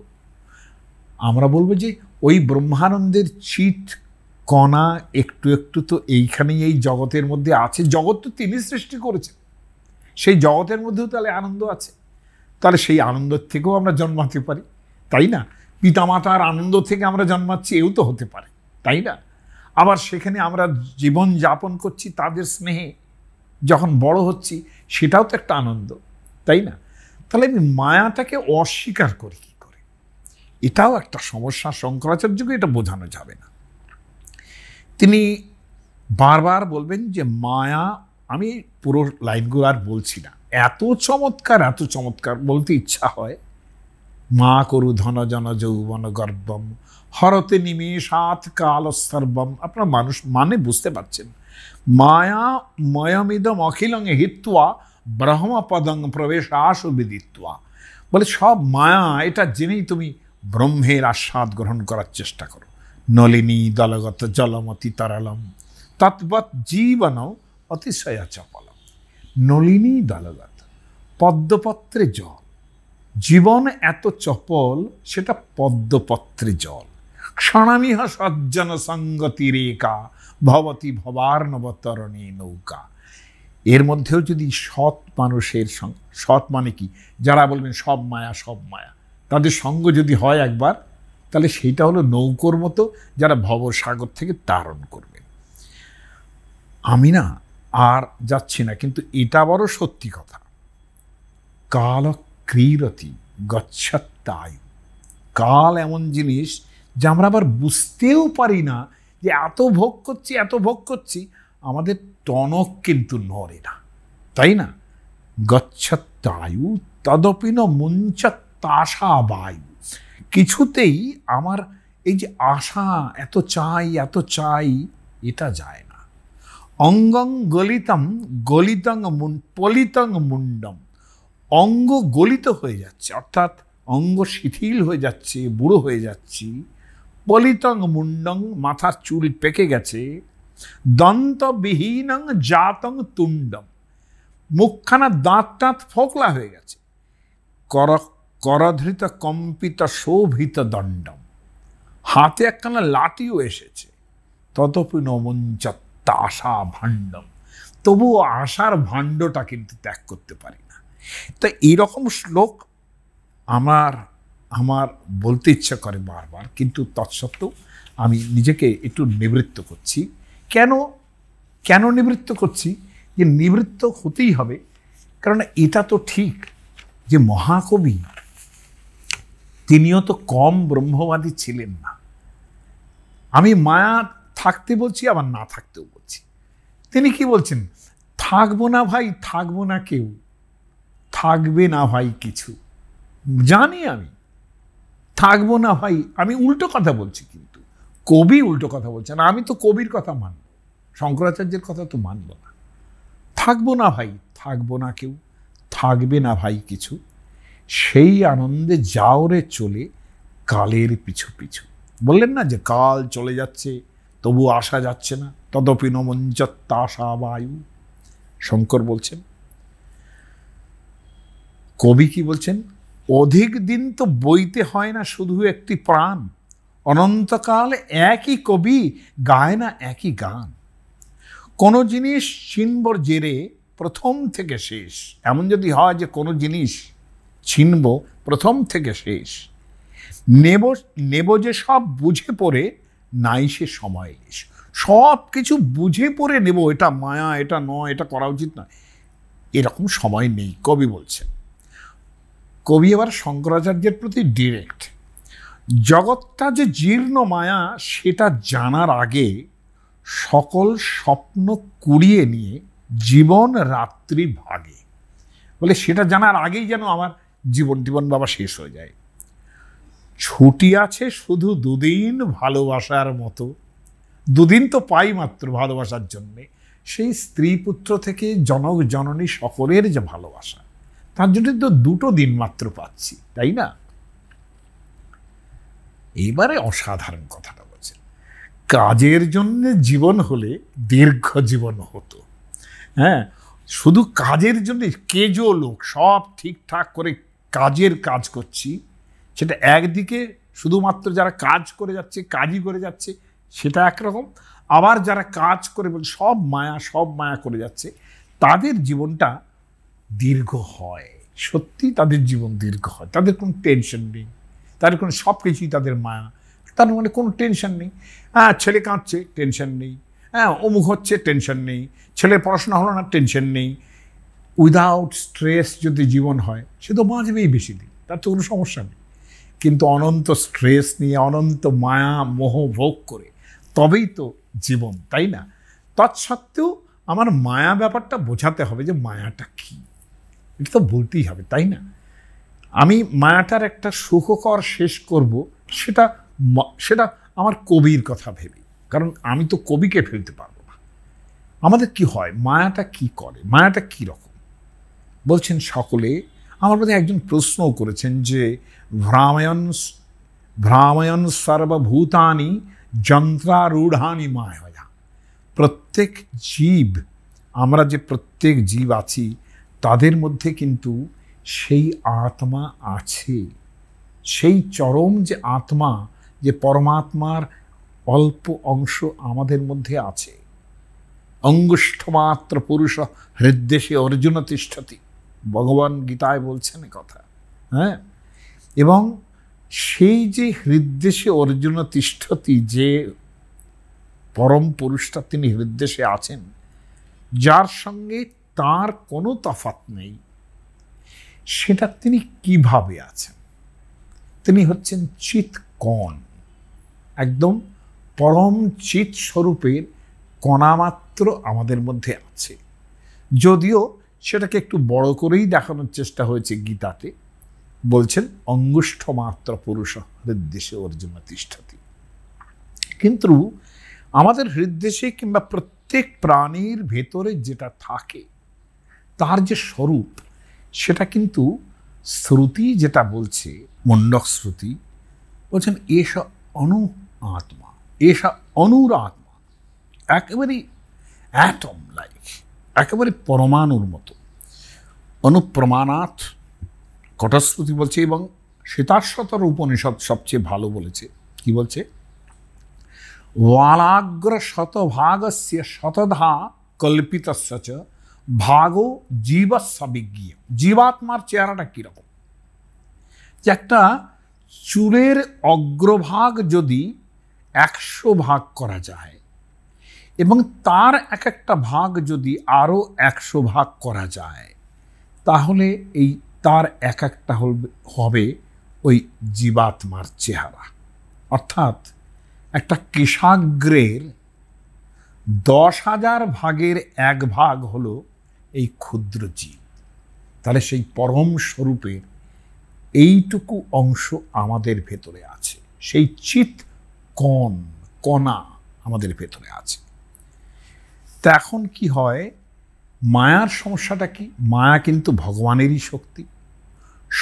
S1: আমরা বলবো যে ওই ব্রহ্মানন্দের চিট কণা একটু একটু তো এইখানেই এই জগতের মধ্যে আছে জগৎ তো তিনি সৃষ্টি করেছেন সেই জগতের মধ্যেও তাহলে আনন্দ আছে তাহলে সেই আনন্দের থেকেও আমরা জন্মাতে পারি তাই না পিতামাতার আনন্দ থেকে আমরা জন্মাচ্ছি এও তো হতে পারে তাই না আবার সেখানে আমরা জীবন যাপন করছি তাদের স্নেহে যখন বড় হচ্ছি সেটাও তো একটা আনন্দ তাই না তাহলে আমি মায়াটাকে অস্বীকার করি কী করে এটাও একটা সমস্যা শঙ্করাচার্যকে এটা বোঝানো যাবে না তিনি বারবার বলবেন যে মায়া আমি পুরো লাইনগুলো আর বলছি না এত চমৎকার এত চমৎকার বলতে ইচ্ছা হয় মা করু ধন জন যৌবন গর্বম হরতে সাত কাল সর্বম আপনার মানুষ মানে বুঝতে পারছেন মায়া ময়মিদম অখিলং হিত্বা ব্রহ্মপদং প্রবেশ বিদিত্বা বলে সব মায়া এটা জেনেই তুমি ব্রহ্মের আস্বাদ গ্রহণ করার চেষ্টা করো নলিনী দলগত জলমতি তরলম তৎবৎ জীবন অতিশয় চপলম নলিনী দলগত পদ্মপত্রে জল জীবন এত চপল সেটা পদ্মপত্রে জল ক্ষণামিহ সজ্জন সঙ্গতি রেখা ভবতি ভবার নৌকা এর মধ্যেও যদি সৎ মানুষের সৎ মানে কি যারা বলবেন সব মায়া সব মায়া তাদের সঙ্গ যদি হয় একবার তাহলে সেইটা হলো নৌকোর মতো যারা ভবসাগর থেকে তারণ করবে আমি না আর যাচ্ছি না কিন্তু এটা বড় সত্যি কথা কাল ক্রীরতি গচ্ছত্তায়ু কাল এমন জিনিস যা আমরা আবার বুঝতেও পারি না যে এত ভোগ করছি এত ভোগ করছি আমাদের টনক কিন্তু নড়ে না তাই না গচ্ছত্তায়ু তদপিন মুঞ্চত্তাশা বায়ু কিছুতেই আমার এই যে আশা এত চাই এত চাই এটা যায় না অঙ্গং গলিতম গলিতং পলিতং মুন্ডম অঙ্গ গলিত হয়ে যাচ্ছে অর্থাৎ অঙ্গ শিথিল হয়ে যাচ্ছে বুড়ো হয়ে যাচ্ছি পলিতং মুন্ডং মাথার চুল পেকে গেছে দন্তবিহীনং জাতং তুণ্ডম মুখখানা দাঁত টাঁত ফোকলা হয়ে গেছে করক করাধৃত কম্পিতা শোভিত দণ্ডম হাতে একখানা লাঠিও এসেছে ততপি নমঞ্চত্ত আশা ভাণ্ডম তবুও আশার ভাণ্ডটা কিন্তু ত্যাগ করতে পারি না তো এইরকম শ্লোক আমার আমার বলতে ইচ্ছা করে বারবার কিন্তু তৎসত্ত্বেও আমি নিজেকে একটু নিবৃত্ত করছি কেন কেন নিবৃত্ত করছি যে নিবৃত্ত হতেই হবে কারণ এটা তো ঠিক যে মহাকবি তিনিও তো কম ব্রহ্মবাদী ছিলেন না আমি মায়া থাকতে বলছি আবার না থাকতেও বলছি তিনি কি বলছেন থাকবো না ভাই থাকবো না কেউ থাকবে না ভাই কিছু জানি আমি থাকবো না ভাই আমি উল্টো কথা বলছি কিন্তু কবি উল্টো কথা বলছেন আমি তো কবির কথা মানব শঙ্করাচার্যের কথা তো মানব না থাকবো না ভাই থাকবো না কেউ থাকবে না ভাই কিছু সেই আনন্দে যাওরে চলে কালের পিছু পিছু বললেন না যে কাল চলে যাচ্ছে তবু আসা যাচ্ছে না তদপি নমঞ্চত্তাশা বায়ু শঙ্কর বলছেন কবি কি বলছেন অধিক দিন তো বইতে হয় না শুধু একটি প্রাণ অনন্তকাল একই কবি গায় না একই গান কোনো জিনিস চিনবর জেরে প্রথম থেকে শেষ এমন যদি হয় যে কোনো জিনিস চিনব প্রথম থেকে শেষ নেব নেব যে সব বুঝে পড়ে নাই সে সময় সব কিছু বুঝে পড়ে নেব এটা মায়া এটা নয় এটা করা উচিত নয় এরকম সময় নেই কবি বলছেন কবি এবার শঙ্করাচার্যের প্রতি ডিরেক্ট জগৎটা যে জীর্ণ মায়া সেটা জানার আগে সকল স্বপ্ন কুড়িয়ে নিয়ে জীবন রাত্রি ভাগে বলে সেটা জানার আগেই যেন আমার জীবন জীবন বাবা শেষ হয়ে যায় ছুটি আছে শুধু দুদিন ভালোবাসার মতো দুদিন তো পাই মাত্র ভালোবাসার জন্যে সেই স্ত্রী পুত্র থেকে জনক জননী সকলের যে ভালোবাসা তার জন্য তো দুটো দিন মাত্র পাচ্ছি তাই না এবারে অসাধারণ কথাটা বলছেন কাজের জন্য জীবন হলে দীর্ঘ জীবন হতো হ্যাঁ শুধু কাজের জন্য কেজো লোক সব ঠিকঠাক করে কাজের কাজ করছি সেটা একদিকে শুধুমাত্র যারা কাজ করে যাচ্ছে কাজই করে যাচ্ছে সেটা একরকম আবার যারা কাজ করে বলে সব মায়া সব মায়া করে যাচ্ছে তাদের জীবনটা দীর্ঘ হয় সত্যি তাদের জীবন দীর্ঘ হয় তাদের কোনো টেনশন নেই তাদের কোনো সব কিছুই তাদের মায়া তার মানে কোনো টেনশন নেই হ্যাঁ ছেলে কাঁদছে টেনশন নেই হ্যাঁ অমুক হচ্ছে টেনশন নেই ছেলে পড়াশোনা হলো না টেনশন নেই উইদাউট স্ট্রেস যদি জীবন হয় সে তো বাঁচবেই বেশি দিন তার তো কোনো সমস্যা নেই কিন্তু অনন্ত স্ট্রেস নিয়ে অনন্ত মায়া মোহ ভোগ করে তবেই তো জীবন তাই না তৎসত্ত্বেও আমার মায়া ব্যাপারটা বোঝাতে হবে যে মায়াটা কী এটা তো বলতেই হবে তাই না আমি মায়াটার একটা সুখকর শেষ করব সেটা সেটা আমার কবির কথা ভেবে কারণ আমি তো কবিকে ফেলতে পারবো না আমাদের কি হয় মায়াটা কি করে মায়াটা কী রকম বলছেন সকলে আমার প্রতি একজন প্রশ্ন করেছেন যে ভ্রামায়ণ ভ্রামায়ণ সর্বভূতানি যন্ত্রারূঢ়ানি মায়া প্রত্যেক জীব আমরা যে প্রত্যেক জীব আছি তাদের মধ্যে কিন্তু সেই আত্মা আছে সেই চরম যে আত্মা যে পরমাত্মার অল্প অংশ আমাদের মধ্যে আছে অঙ্গুষ্ঠমাত্র পুরুষ হৃদ্দেশে অর্জুন তিষ্ঠতি ভগবান গীতায় বলছেন কথা হ্যাঁ এবং সেই যে হৃদ্দেশে অর্জুন তিষ্ঠতি যে পরম পুরুষটা তিনি হৃদ্দেশে আছেন যার সঙ্গে তার কোনো তফাত নেই সেটা তিনি কিভাবে আছেন তিনি হচ্ছেন চিত কণ একদম পরম চিত স্বরূপের কণামাত্র আমাদের মধ্যে আছে যদিও সেটাকে একটু বড় করেই দেখানোর চেষ্টা হয়েছে গীতাতে বলছেন অঙ্গুষ্ঠ মাত্র পুরুষ হৃদ্দেশে অর্জুন তিষ্ঠাতি কিন্তু আমাদের হৃদ্দেশে কিংবা প্রত্যেক প্রাণীর ভেতরে যেটা থাকে তার যে স্বরূপ সেটা কিন্তু শ্রুতি যেটা বলছে মণ্ডক শ্রুতি বলছেন এসা অনু আত্মা এসা অনুর আত্মা একেবারেই অ্যাটম লাইক একেবারে পরমাণুর মতো অনুপ্রমাণাথ কটস্পতি বলছে এবং শ্বেতাশ্বতর উপনিষদ সবচেয়ে ভালো বলেছে কি বলছে ওয়ালাগ্র শতভাগস্য শতধা কল্পিতস্য চ ভাগো জীবাত্মার চেহারাটা কীরকম যে একটা চুলের অগ্রভাগ যদি একশো ভাগ করা যায় এবং তার এক একটা ভাগ যদি আরও একশো ভাগ করা যায় তাহলে এই তার এক একটা হবে ওই জীবাত্মার চেহারা অর্থাৎ একটা কেশাগ্রের দশ হাজার ভাগের এক ভাগ হল এই ক্ষুদ্র জীব তাহলে সেই পরম স্বরূপের এইটুকু অংশ আমাদের ভেতরে আছে সেই চিত কণ কণা আমাদের ভেতরে আছে তো এখন কি হয় মায়ার সমস্যাটা কি মায়া কিন্তু ভগবানেরই শক্তি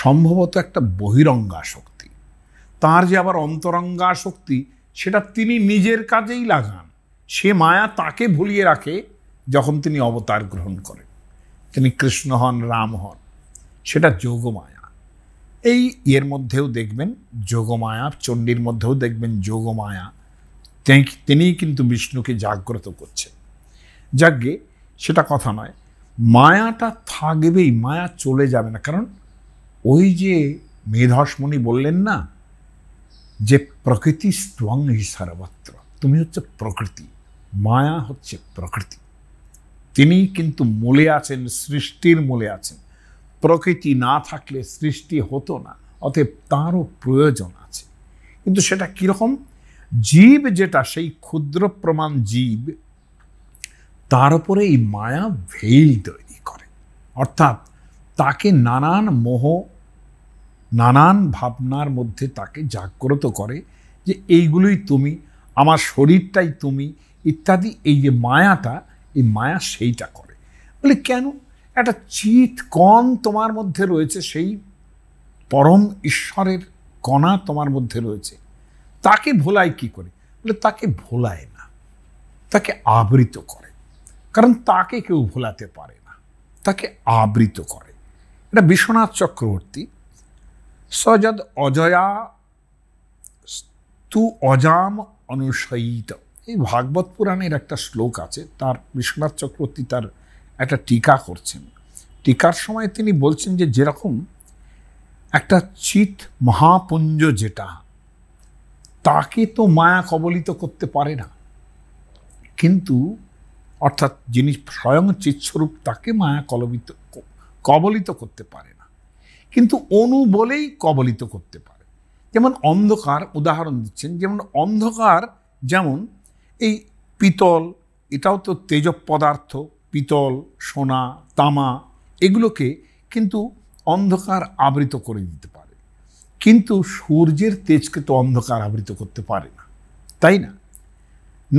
S1: সম্ভবত একটা বহিরঙ্গা শক্তি তার যে আবার অন্তরঙ্গা শক্তি সেটা তিনি নিজের কাজেই লাগান সে মায়া তাকে ভুলিয়ে রাখে যখন তিনি অবতার গ্রহণ করেন তিনি কৃষ্ণ হন রাম হন সেটা যোগমায়া এই ইয়ের মধ্যেও দেখবেন যোগমায়া চণ্ডীর মধ্যেও দেখবেন যোগমায়া তিনি কিন্তু বিষ্ণুকে জাগ্রত করছে যাকে সেটা কথা নয় মায়াটা থাকবেই মায়া চলে যাবে না কারণ ওই যে মেধাসমণি বললেন না যে প্রকৃতি স্ত্বং হি সর্বত্র তুমি হচ্ছে প্রকৃতি মায়া হচ্ছে প্রকৃতি তিনি কিন্তু মূলে আছেন সৃষ্টির মূলে আছেন প্রকৃতি না থাকলে সৃষ্টি হতো না অতএব তারও প্রয়োজন আছে কিন্তু সেটা কীরকম জীব যেটা সেই ক্ষুদ্র প্রমাণ জীব তার উপরে এই মায়া ভেইল তৈরি করে অর্থাৎ তাকে নানান মোহ নানান ভাবনার মধ্যে তাকে জাগ্রত করে যে এইগুলোই তুমি আমার শরীরটাই তুমি ইত্যাদি এই যে মায়াটা এই মায়া সেইটা করে বলে কেন একটা চিত কণ তোমার মধ্যে রয়েছে সেই পরম ঈশ্বরের কণা তোমার মধ্যে রয়েছে তাকে ভোলায় কি করে বলে তাকে ভোলায় না তাকে আবৃত করে কারণ তাকে কেউ ভোলাতে পারে না তাকে আবৃত করে এটা বিশ্বনাথ চক্রবর্তী সজদ অজয়া তু অজাম অনুসয়িত এই ভাগবত পুরাণের একটা শ্লোক আছে তার বিশ্বনাথ চক্রবর্তী তার একটা টিকা করছেন টিকার সময় তিনি বলছেন যে যেরকম একটা চিত মহাপুঞ্জ যেটা তাকে তো মায়া কবলিত করতে পারে না কিন্তু অর্থাৎ যিনি স্বয়ং চিৎস্বরূপ তাকে মায়া কলবিত কবলিত করতে পারে না কিন্তু অনু বলেই কবলিত করতে পারে যেমন অন্ধকার উদাহরণ দিচ্ছেন যেমন অন্ধকার যেমন এই পিতল এটাও তো তেজ পদার্থ পিতল সোনা তামা এগুলোকে কিন্তু অন্ধকার আবৃত করে দিতে পারে কিন্তু সূর্যের তেজকে তো অন্ধকার আবৃত করতে পারে না তাই না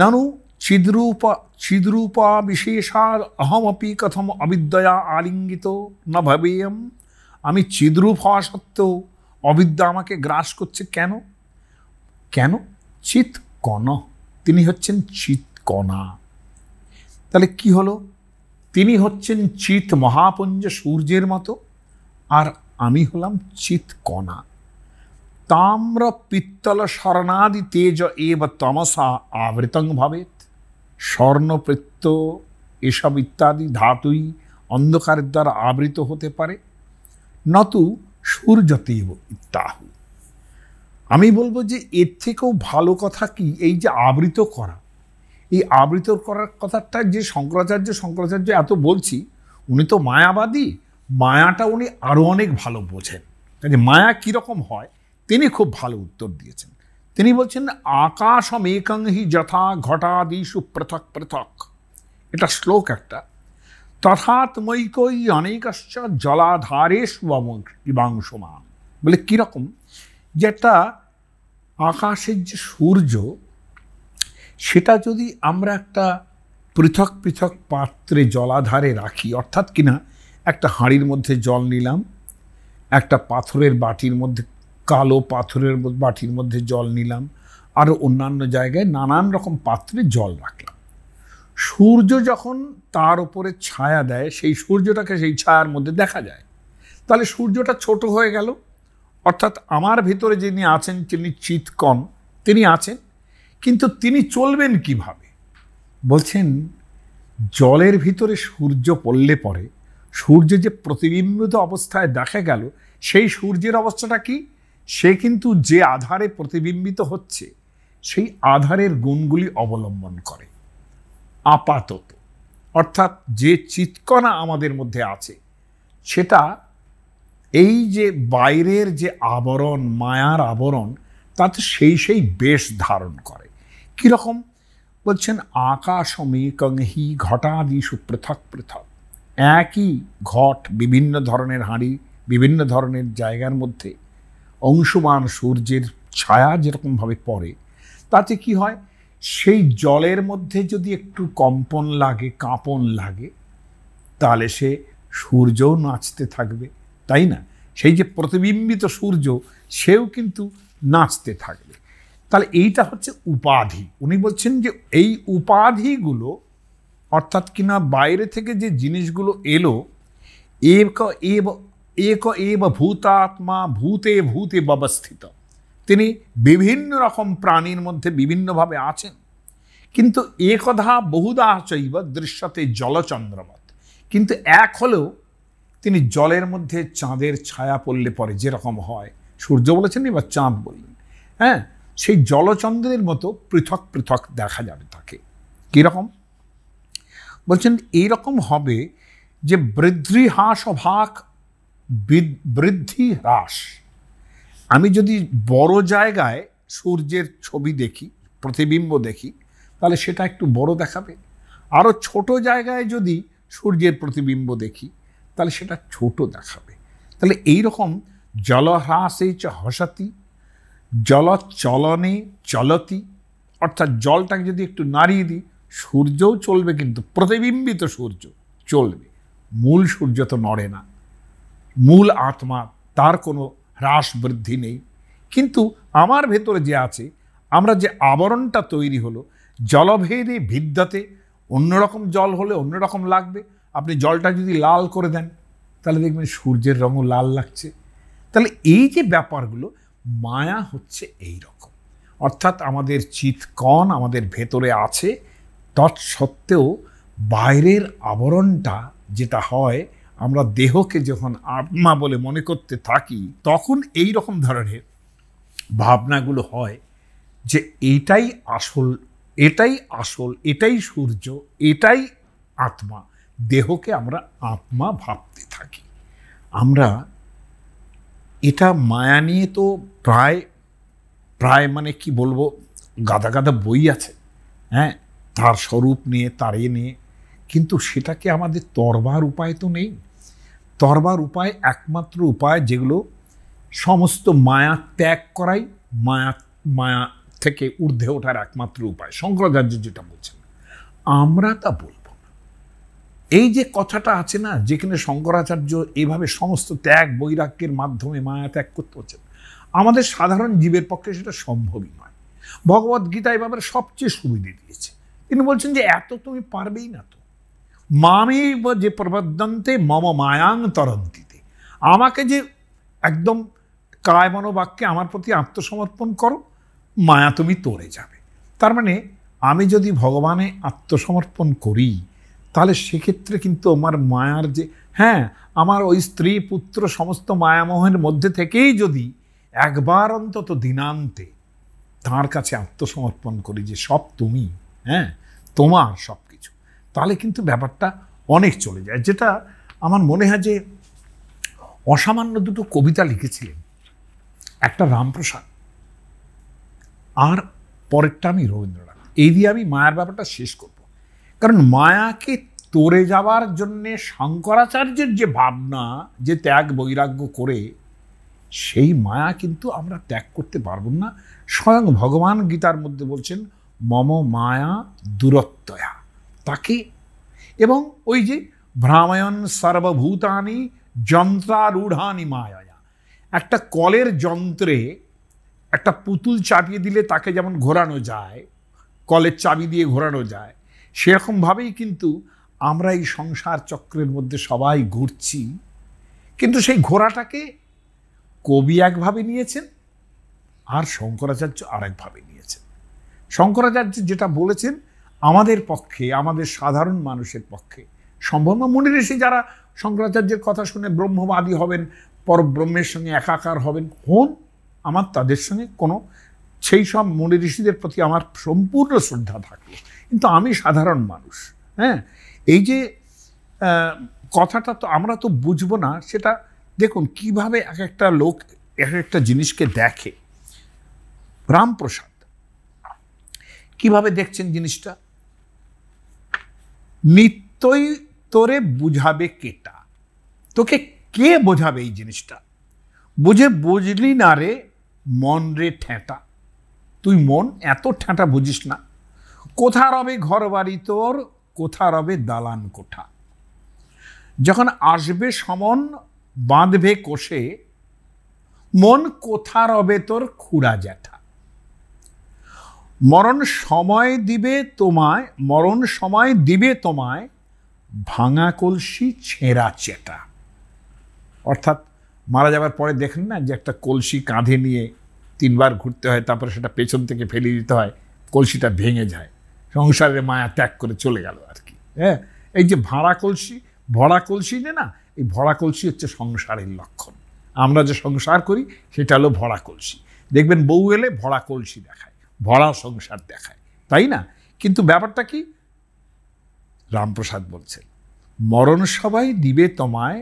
S1: নানু চিদ্রূপ চিদ্রূপা বিশেষাদ অহমপি কথম অবিদ্যয়া আলিঙ্গিত না ভবেয়ম আমি চিদ্রূপ হওয়া সত্ত্বেও অবিদ্যা আমাকে গ্রাস করছে কেন কেন চিত কণ তিনি হচ্ছেন চিৎকণা তাহলে কি হলো তিনি হচ্ছেন চিত মহাপুঞ্জ সূর্যের মতো আর আমি হলাম কণা তাম্র পিত্তল স্বর্ণাদি তেজ এব তমসা আবৃতং ভাবেত স্বর্ণপ্রেত্য এসব ইত্যাদি ধাতুই অন্ধকারের দ্বারা আবৃত হতে পারে নতু সূর্যতেব ইত্যাহু আমি বলবো যে এর থেকেও ভালো কথা কি এই যে আবৃত করা এই আবৃত করার কথাটা যে শঙ্করাচার্য শঙ্করাচার্য এত বলছি উনি তো মায়াবাদী মায়াটা উনি আরও অনেক ভালো বোঝেন কাজে মায়া কীরকম হয় তিনি খুব ভালো উত্তর দিয়েছেন তিনি বলছেন আকাশম একং হি যথা ঘটাদিশু পৃথক পৃথক এটা শ্লোক একটা তৈকই অনেকশ্চ জলাধারে ইবাংশমান বলে কীরকম যে একটা আকাশের যে সূর্য সেটা যদি আমরা একটা পৃথক পৃথক পাত্রে জলাধারে রাখি অর্থাৎ কিনা একটা হাঁড়ির মধ্যে জল নিলাম একটা পাথরের বাটির মধ্যে কালো পাথরের বাটির মধ্যে জল নিলাম আরও অন্যান্য জায়গায় নানান রকম পাত্রে জল রাখলাম সূর্য যখন তার উপরে ছায়া দেয় সেই সূর্যটাকে সেই ছায়ার মধ্যে দেখা যায় তাহলে সূর্যটা ছোট হয়ে গেল অর্থাৎ আমার ভিতরে যিনি আছেন তিনি চিৎকণ তিনি আছেন কিন্তু তিনি চলবেন কিভাবে বলছেন জলের ভিতরে সূর্য পড়লে পরে সূর্য যে প্রতিবিম্বিত অবস্থায় দেখা গেল সেই সূর্যের অবস্থাটা কি সে কিন্তু যে আধারে প্রতিবিম্বিত হচ্ছে সেই আধারের গুণগুলি অবলম্বন করে আপাতত অর্থাৎ যে চিৎকণা আমাদের মধ্যে আছে সেটা এই যে বাইরের যে আবরণ মায়ার আবরণ তাতে সেই সেই বেশ ধারণ করে কীরকম বলছেন আকাশমে কংহি ঘটাদি সুপৃথক পৃথক একই ঘট বিভিন্ন ধরনের হাঁড়ি বিভিন্ন ধরনের জায়গার মধ্যে অংশমান সূর্যের ছায়া যেরকমভাবে পড়ে তাতে কি হয় সেই জলের মধ্যে যদি একটু কম্পন লাগে কাঁপন লাগে তাহলে সে সূর্যও নাচতে থাকবে তাই না সেই যে প্রতিবিম্বিত সূর্য সেও কিন্তু নাচতে থাকবে তাহলে এইটা হচ্ছে উপাধি উনি বলছেন যে এই উপাধিগুলো অর্থাৎ কিনা বাইরে থেকে যে জিনিসগুলো এলো এ এক এব ভূতাত্মা ভূতে ভূতে ব্যবস্থিত তিনি বিভিন্ন রকম প্রাণীর মধ্যে বিভিন্নভাবে আছেন কিন্তু একধা বহুদা চৈব দৃশ্যতে জলচন্দ্রমত কিন্তু এক হলেও তিনি জলের মধ্যে চাঁদের ছায়া পড়লে পরে যেরকম হয় সূর্য বলেছেন এবার চাঁদ বললেন হ্যাঁ সেই জলচন্দ্রের মতো পৃথক পৃথক দেখা যাবে তাকে কীরকম বলছেন এইরকম হবে যে বৃদ্ধিহাস ভাক বৃদ্ধি হ্রাস আমি যদি বড় জায়গায় সূর্যের ছবি দেখি প্রতিবিম্ব দেখি তাহলে সেটা একটু বড় দেখাবে আরও ছোট জায়গায় যদি সূর্যের প্রতিবিম্ব দেখি তাহলে সেটা ছোট দেখাবে তাহলে এই রকম জলহ্রাসে চ হসাতি জলচলনে চলতি অর্থাৎ জলটাকে যদি একটু নাড়িয়ে দিই সূর্যও চলবে কিন্তু প্রতিবিম্বিত সূর্য চলবে মূল সূর্য তো নড়ে না মূল আত্মা তার কোনো হ্রাস বৃদ্ধি নেই কিন্তু আমার ভেতরে যে আছে আমরা যে আবরণটা তৈরি হলো জলভেদে ভিদ্যাতে অন্যরকম জল হলে অন্যরকম লাগবে আপনি জলটা যদি লাল করে দেন তাহলে দেখবেন সূর্যের রঙও লাল লাগছে তাহলে এই যে ব্যাপারগুলো মায়া হচ্ছে এই রকম অর্থাৎ আমাদের চিৎকণ আমাদের ভেতরে আছে তৎসত্ত্বেও বাইরের আবরণটা যেটা হয় আমরা দেহকে যখন আত্মা বলে মনে করতে থাকি তখন এই রকম ধরনের ভাবনাগুলো হয় যে এটাই আসল এটাই আসল এটাই সূর্য এটাই আত্মা দেহকে আমরা আত্মা ভাবতে থাকি আমরা এটা মায়া নিয়ে তো প্রায় প্রায় মানে কি বলবো গাদা গাদা বই আছে হ্যাঁ তার স্বরূপ নিয়ে তার এ নিয়ে কিন্তু সেটাকে আমাদের তরবার উপায় তো নেই তরবার উপায় একমাত্র উপায় যেগুলো সমস্ত মায়া ত্যাগ করাই মায়া মায়া থেকে ঊর্ধ্বে ওঠার একমাত্র উপায় শঙ্করাচার্য যেটা বলছেন আমরা তা বলব না এই যে কথাটা আছে না যেখানে শঙ্করাচার্য এভাবে সমস্ত ত্যাগ বৈরাগ্যের মাধ্যমে মায়া ত্যাগ করতে হচ্ছে আমাদের সাধারণ জীবের পক্ষে সেটা সম্ভবই নয় ভগবদ্গীতা এভাবে সবচেয়ে সুবিধে দিয়েছে তিনি বলছেন যে এত তুমি পারবেই না তো মামেব যে প্রবদন্তে মম মায়াং তরন্তিতে আমাকে যে একদম কায় মনোবাক্যে আমার প্রতি আত্মসমর্পণ করো মায়া তুমি তোরে যাবে তার মানে আমি যদি ভগবানে আত্মসমর্পণ করি তাহলে সেক্ষেত্রে কিন্তু আমার মায়ার যে হ্যাঁ আমার ওই স্ত্রী পুত্র সমস্ত মায়ামোহের মধ্যে থেকেই যদি একবার অন্তত দিনান্তে তার কাছে আত্মসমর্পণ করি যে সব তুমি হ্যাঁ তোমার সব তাহলে কিন্তু ব্যাপারটা অনেক চলে যায় যেটা আমার মনে হয় যে অসামান্য দুটো কবিতা লিখেছিলেন একটা রামপ্রসাদ আর পরেরটা আমি রবীন্দ্রনাথ এই দিয়ে আমি মায়ার ব্যাপারটা শেষ করব কারণ মায়াকে তরে যাওয়ার জন্যে শঙ্করাচার্যের যে ভাবনা যে ত্যাগ বৈরাগ্য করে সেই মায়া কিন্তু আমরা ত্যাগ করতে পারব না স্বয়ং ভগবান গীতার মধ্যে বলছেন মম মায়া দূরত্বয়া তাকে এবং ওই যে ভ্রামায়ণ সর্বভূতানি যন্ত্রারূঢ়ানি মায়া একটা কলের যন্ত্রে একটা পুতুল চাপিয়ে দিলে তাকে যেমন ঘোরানো যায় কলের চাবি দিয়ে ঘোরানো যায় সেরকমভাবেই কিন্তু আমরা এই সংসার চক্রের মধ্যে সবাই ঘুরছি কিন্তু সেই ঘোড়াটাকে কবি একভাবে নিয়েছেন আর শঙ্করাচার্য আরেকভাবে নিয়েছেন শঙ্করাচার্য যেটা বলেছেন আমাদের পক্ষে আমাদের সাধারণ মানুষের পক্ষে সম্ভব না মনে রেখে যারা শঙ্করাচার্যের কথা শুনে ব্রহ্মবাদী হবেন পরব্রহ্মের সঙ্গে একাকার হবেন হন আমার তাদের সঙ্গে কোনো সেই সব মনে ঋষিদের প্রতি আমার সম্পূর্ণ শ্রদ্ধা থাকে কিন্তু আমি সাধারণ মানুষ হ্যাঁ এই যে কথাটা তো আমরা তো বুঝবো না সেটা দেখুন কিভাবে এক একটা লোক এক একটা জিনিসকে দেখে রামপ্রসাদ কিভাবে দেখছেন জিনিসটা নিত্যই তোরে বুঝাবে কেটা তোকে কে বোঝাবে এই জিনিসটা বুঝে বুঝলি না রে মন রে ঠেঁটা তুই মন এত ঠেঁটা বুঝিস না কোথা রবে ঘর বাড়ি তোর কোথা রবে দালান কোঠা যখন আসবে সমন বাঁধবে কোষে মন কোথা রবে তোর খুড়া জ্যাঠা মরণ সময় দিবে তোমায় মরণ সময় দিবে তোমায় ভাঙা কলসি ছেঁড়া চেটা অর্থাৎ মারা যাবার পরে দেখেন না যে একটা কলসি কাঁধে নিয়ে তিনবার ঘুরতে হয় তারপরে সেটা পেছন থেকে ফেলে দিতে হয় কলসিটা ভেঙে যায় সংসারের মায়া ত্যাগ করে চলে গেল আর কি হ্যাঁ এই যে ভাড়া কলসি ভরা কলসি যে না এই ভরা কলসি হচ্ছে সংসারের লক্ষণ আমরা যে সংসার করি সেটা হলো ভরা কলসি দেখবেন বউ এলে ভরা কলসি দেখায় ভরা সংসার দেখায় তাই না কিন্তু ব্যাপারটা কি রামপ্রসাদ বলছেন মরণ সবাই দিবে তোমায়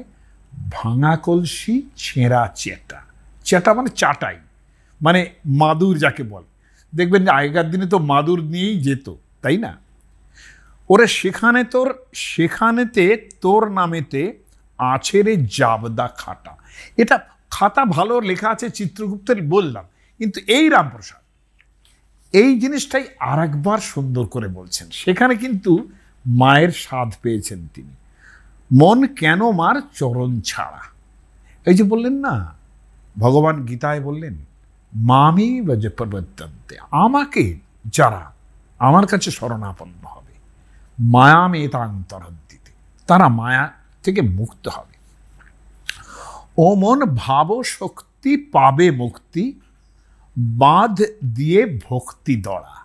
S1: ভাঙা কলসি ছেঁড়া চেটা চেটা মানে চাটাই মানে মাদুর যাকে বলে দেখবেন আগেকার দিনে তো মাদুর নিয়েই যেত তাই না ওরে সেখানে তোর সেখানেতে তোর নামেতে আছে রে জাবদা খাটা এটা খাতা ভালো লেখা আছে চিত্রগুপ্তের বললাম কিন্তু এই রামপ্রসাদ এই জিনিসটাই আরেকবার সুন্দর করে বলছেন সেখানে কিন্তু মায়ের স্বাদ পেয়েছেন তিনি মন কেন মার চরণ ছাড়া এই যে বললেন না ভগবান গীতায় বললেন মামি যে প্রবর্তন্তে আমাকে যারা আমার কাছে শরণাপন্ন হবে মায়া মেতান্তরণ দিতে তারা মায়া থেকে মুক্ত হবে ও মন ভাব শক্তি পাবে মুক্তি বাঁধ দিয়ে ভক্তি দড়া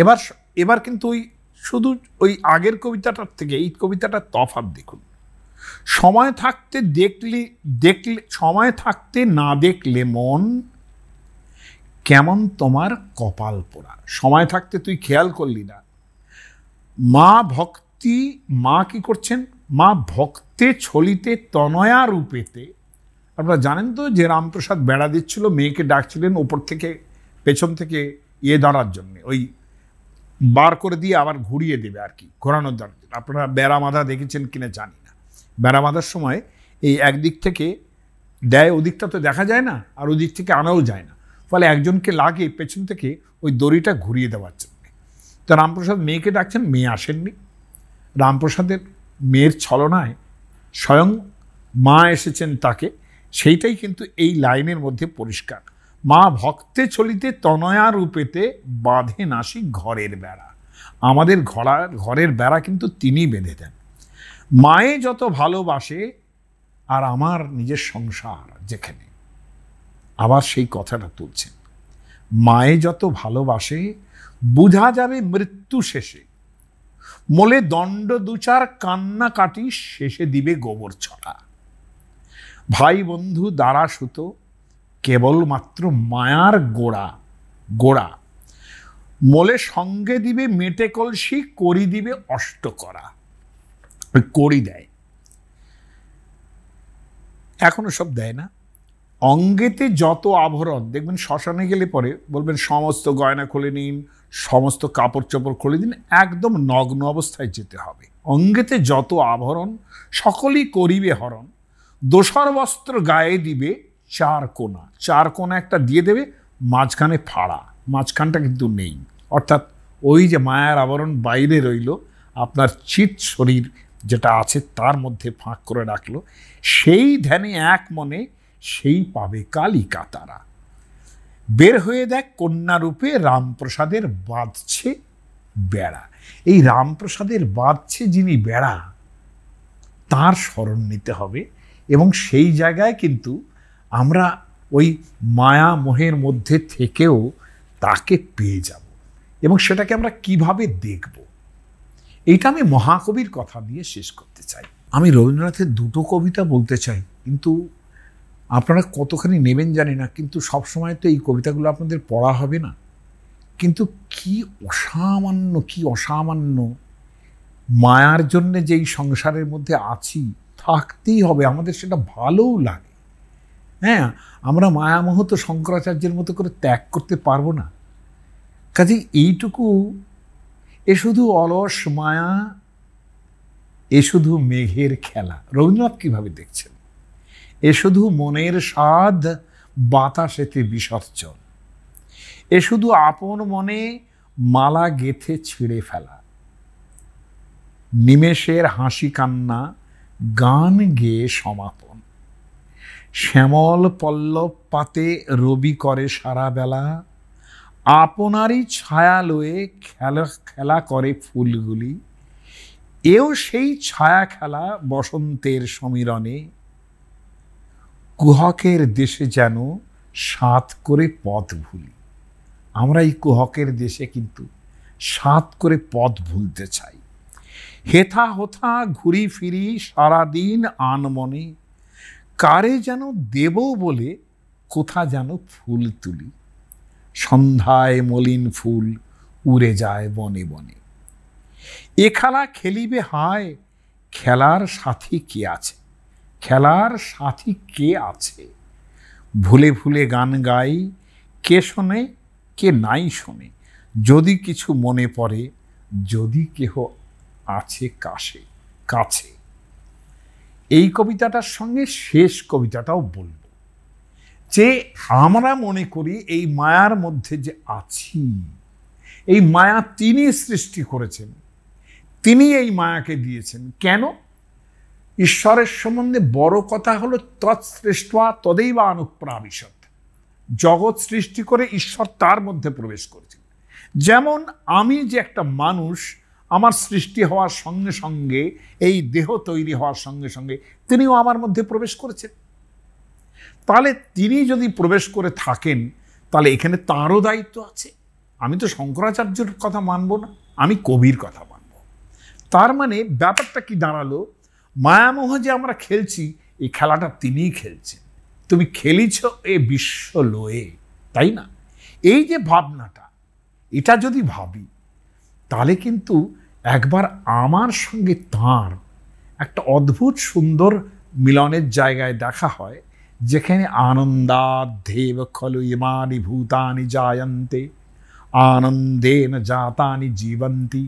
S1: এবার এবার কিন্তু ওই শুধু ওই আগের কবিতাটার থেকে এই কবিতাটার তফাত দেখুন সময় থাকতে দেখলে দেখলে সময় থাকতে না দেখলে মন কেমন তোমার কপাল পোড়া সময় থাকতে তুই খেয়াল করলি না মা ভক্তি মা কি করছেন মা ভক্তে ছলিতে তনয়া রূপেতে আপনারা জানেন তো যে রামপ্রসাদ বেড়া দিচ্ছিল মেয়েকে ডাকছিলেন ওপর থেকে পেছন থেকে ইয়ে দাঁড়ার জন্যে ওই বার করে দিয়ে আবার ঘুরিয়ে দেবে আর কি ঘোরানোর দ্বারা আপনারা বেড়া বাঁধা দেখেছেন কিনা জানি না বেড়া বাঁধার সময় এই একদিক থেকে দেয় ওদিকটা তো দেখা যায় না আর ওদিক থেকে আনাও যায় না ফলে একজনকে লাগে পেছন থেকে ওই দড়িটা ঘুরিয়ে দেওয়ার জন্যে তো রামপ্রসাদ মেয়েকে ডাকছেন মেয়ে আসেননি রামপ্রসাদের মেয়ের ছলনায় স্বয়ং মা এসেছেন তাকে সেইটাই কিন্তু এই লাইনের মধ্যে পরিষ্কার মা ভক্তে চলিতে তনয়া রূপেতে বাঁধে নাসি ঘরের বেড়া আমাদের ঘরার ঘরের বেড়া কিন্তু তিনি বেঁধে দেন মায়ে যত ভালোবাসে আর আমার নিজের সংসার যেখানে আবার সেই কথাটা তুলছেন মায়ে যত ভালোবাসে বুঝা যাবে মৃত্যু শেষে মোলে দণ্ড দুচার কান্না কাটি শেষে দিবে গোবর ছড়া ভাই বন্ধু দ্বারা সুত কেবলমাত্র মায়ার গোড়া গোড়া মলে সঙ্গে দিবে মেটে কলসি করি দিবে অষ্ট করা করি দেয় এখনও সব দেয় না অঙ্গেতে যত আভরণ দেখবেন শ্মশানে গেলে পরে বলবেন সমস্ত গয়না খুলে নিন সমস্ত কাপড় চোপড় খুলে দিন একদম নগ্ন অবস্থায় যেতে হবে অঙ্গেতে যত আভরণ সকলেই করিবে হরণ দোসর বস্ত্র গায়ে দিবে চার কোনা চার কোনা একটা দিয়ে দেবে মাঝখানে ফাড়া মাঝখানটা কিন্তু নেই অর্থাৎ ওই যে মায়ার আবরণ বাইরে রইল আপনার চিত শরীর যেটা আছে তার মধ্যে ফাঁক করে রাখলো সেই ধ্যানে এক মনে সেই পাবে কালিকা তারা বের হয়ে দেখ কন্যারূপে রামপ্রসাদের বাঁধছে বেড়া এই রামপ্রসাদের বাঁধছে যিনি বেড়া তার স্মরণ নিতে হবে এবং সেই জায়গায় কিন্তু আমরা ওই মায়া মোহের মধ্যে থেকেও তাকে পেয়ে যাব এবং সেটাকে আমরা কিভাবে দেখব এইটা আমি মহাকবির কথা দিয়ে শেষ করতে চাই আমি রবীন্দ্রনাথের দুটো কবিতা বলতে চাই কিন্তু আপনারা কতখানি নেবেন জানি না কিন্তু সবসময় তো এই কবিতাগুলো আপনাদের পড়া হবে না কিন্তু কি অসামান্য কি অসামান্য মায়ার জন্যে যেই সংসারের মধ্যে আছি থাকতেই হবে আমাদের সেটা ভালোও লাগে হ্যাঁ আমরা মায়ামোহ তো শঙ্করাচার্যের মতো করে ত্যাগ করতে পারবো না কাজে এইটুকু এ শুধু অলস মায়া এ শুধু মেঘের খেলা রবীন্দ্রনাথ কীভাবে দেখছেন এ শুধু মনের স্বাদ বাতাসেতে বিসর্জন এ শুধু আপন মনে মালা গেথে ছিঁড়ে ফেলা নিমেষের হাসি কান্না গান গেয়ে সমাপন শ্যামল পল্লব পাতে রবি করে সারা বেলা আপনারই ছায়া লয়ে খেলা খেলা করে ফুলগুলি এও সেই ছায়া খেলা বসন্তের সমীরণে কুহকের দেশে যেন সাত করে পথ ভুলি আমরা এই কুহকের দেশে কিন্তু সাত করে পথ ভুলতে চাই হেথা হোথা ঘুরি ফিরি সারাদিন আনমনে কারে যেন দেব বলে কোথা যেন ফুল তুলি সন্ধ্যায় মলিন ফুল উড়ে যায় বনে বনে এ খেলা খেলিবে হায় খেলার সাথী কে আছে খেলার সাথী কে আছে ভুলে ভুলে গান গাই কে শোনে কে নাই শোনে যদি কিছু মনে পড়ে যদি কেহ আছে কাশে কাছে এই কবিতাটার সঙ্গে শেষ কবিতাটাও বলবো যে আমরা মনে করি এই মায়ার মধ্যে যে আছি এই মায়া তিনি সৃষ্টি করেছেন তিনি এই মায়াকে দিয়েছেন কেন ঈশ্বরের সম্বন্ধে বড় কথা হলো তদেই তদেইবা অনুপ্রাবিশত জগৎ সৃষ্টি করে ঈশ্বর তার মধ্যে প্রবেশ করেছেন যেমন আমি যে একটা মানুষ আমার সৃষ্টি হওয়ার সঙ্গে সঙ্গে এই দেহ তৈরি হওয়ার সঙ্গে সঙ্গে তিনিও আমার মধ্যে প্রবেশ করেছেন তাহলে তিনি যদি প্রবেশ করে থাকেন তাহলে এখানে তাঁরও দায়িত্ব আছে আমি তো শঙ্করাচার্যের কথা মানব না আমি কবির কথা মানব তার মানে ব্যাপারটা কি দাঁড়ালো মায়ামোহ যে আমরা খেলছি এই খেলাটা তিনিই খেলছেন তুমি খেলিছ এ বিশ্ব লয়ে তাই না এই যে ভাবনাটা এটা যদি ভাবি তাহলে কিন্তু একবার আমার সঙ্গে তাঁর একটা অদ্ভুত সুন্দর মিলনের জায়গায় দেখা হয় যেখানে দেব খলু ইমানি ভূতানি জায়ন্তে আনন্দেন জাতানি জীবন্তি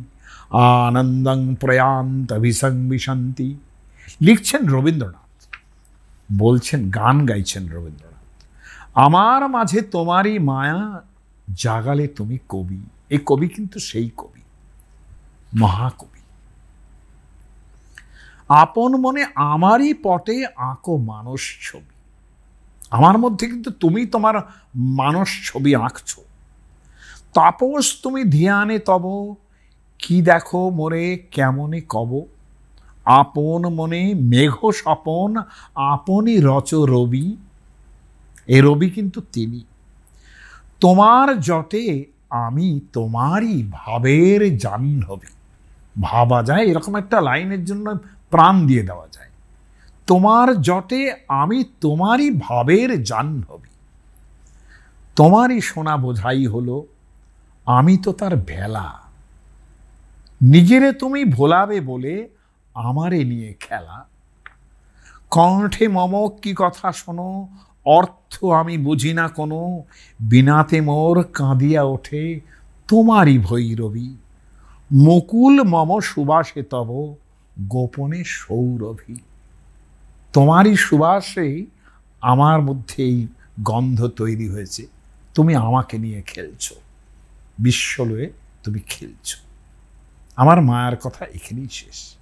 S1: আনন্দং প্রয়ান্ত বিসংবিশন্তি লিখছেন রবীন্দ্রনাথ বলছেন গান গাইছেন রবীন্দ্রনাথ আমার মাঝে তোমারই মায়া জাগালে তুমি কবি এই কবি কিন্তু সেই কবি মহাকবি আপন মনে আমারই পটে আঁকো মানস ছবি আমার মধ্যে কিন্তু তুমি তোমার মানস ছবি আঁকছো তাপস তুমি ধিয়ানে তব কি দেখো মোরে কেমনে কব আপন মনে মেঘ স্বপন আপনি রচ রবি এ রবি কিন্তু তিনি তোমার জটে আমি তোমারই ভাবের জাহ্নবী ভাবা যায় এরকম একটা লাইনের জন্য প্রাণ দিয়ে দেওয়া যায় তোমার জটে আমি তোমারই ভাবের জাহ্নবী তোমারই সোনা বোঝাই হলো আমি তো তার ভেলা নিজেরে তুমি ভোলাবে বলে আমারে নিয়ে খেলা কণ্ঠে মম কি কথা শোনো অর্থ আমি বুঝি না কোনো বিনাতে মোর কাঁদিয়া ওঠে তোমারই ভৈরবী মুকুল মম সুবাসে তব গোপনে সৌরভি তোমারই সুবাসেই আমার মধ্যে এই গন্ধ তৈরি হয়েছে তুমি আমাকে নিয়ে খেলছ বিশ্বলয়ে তুমি খেলছ আমার মায়ের কথা এখানেই শেষ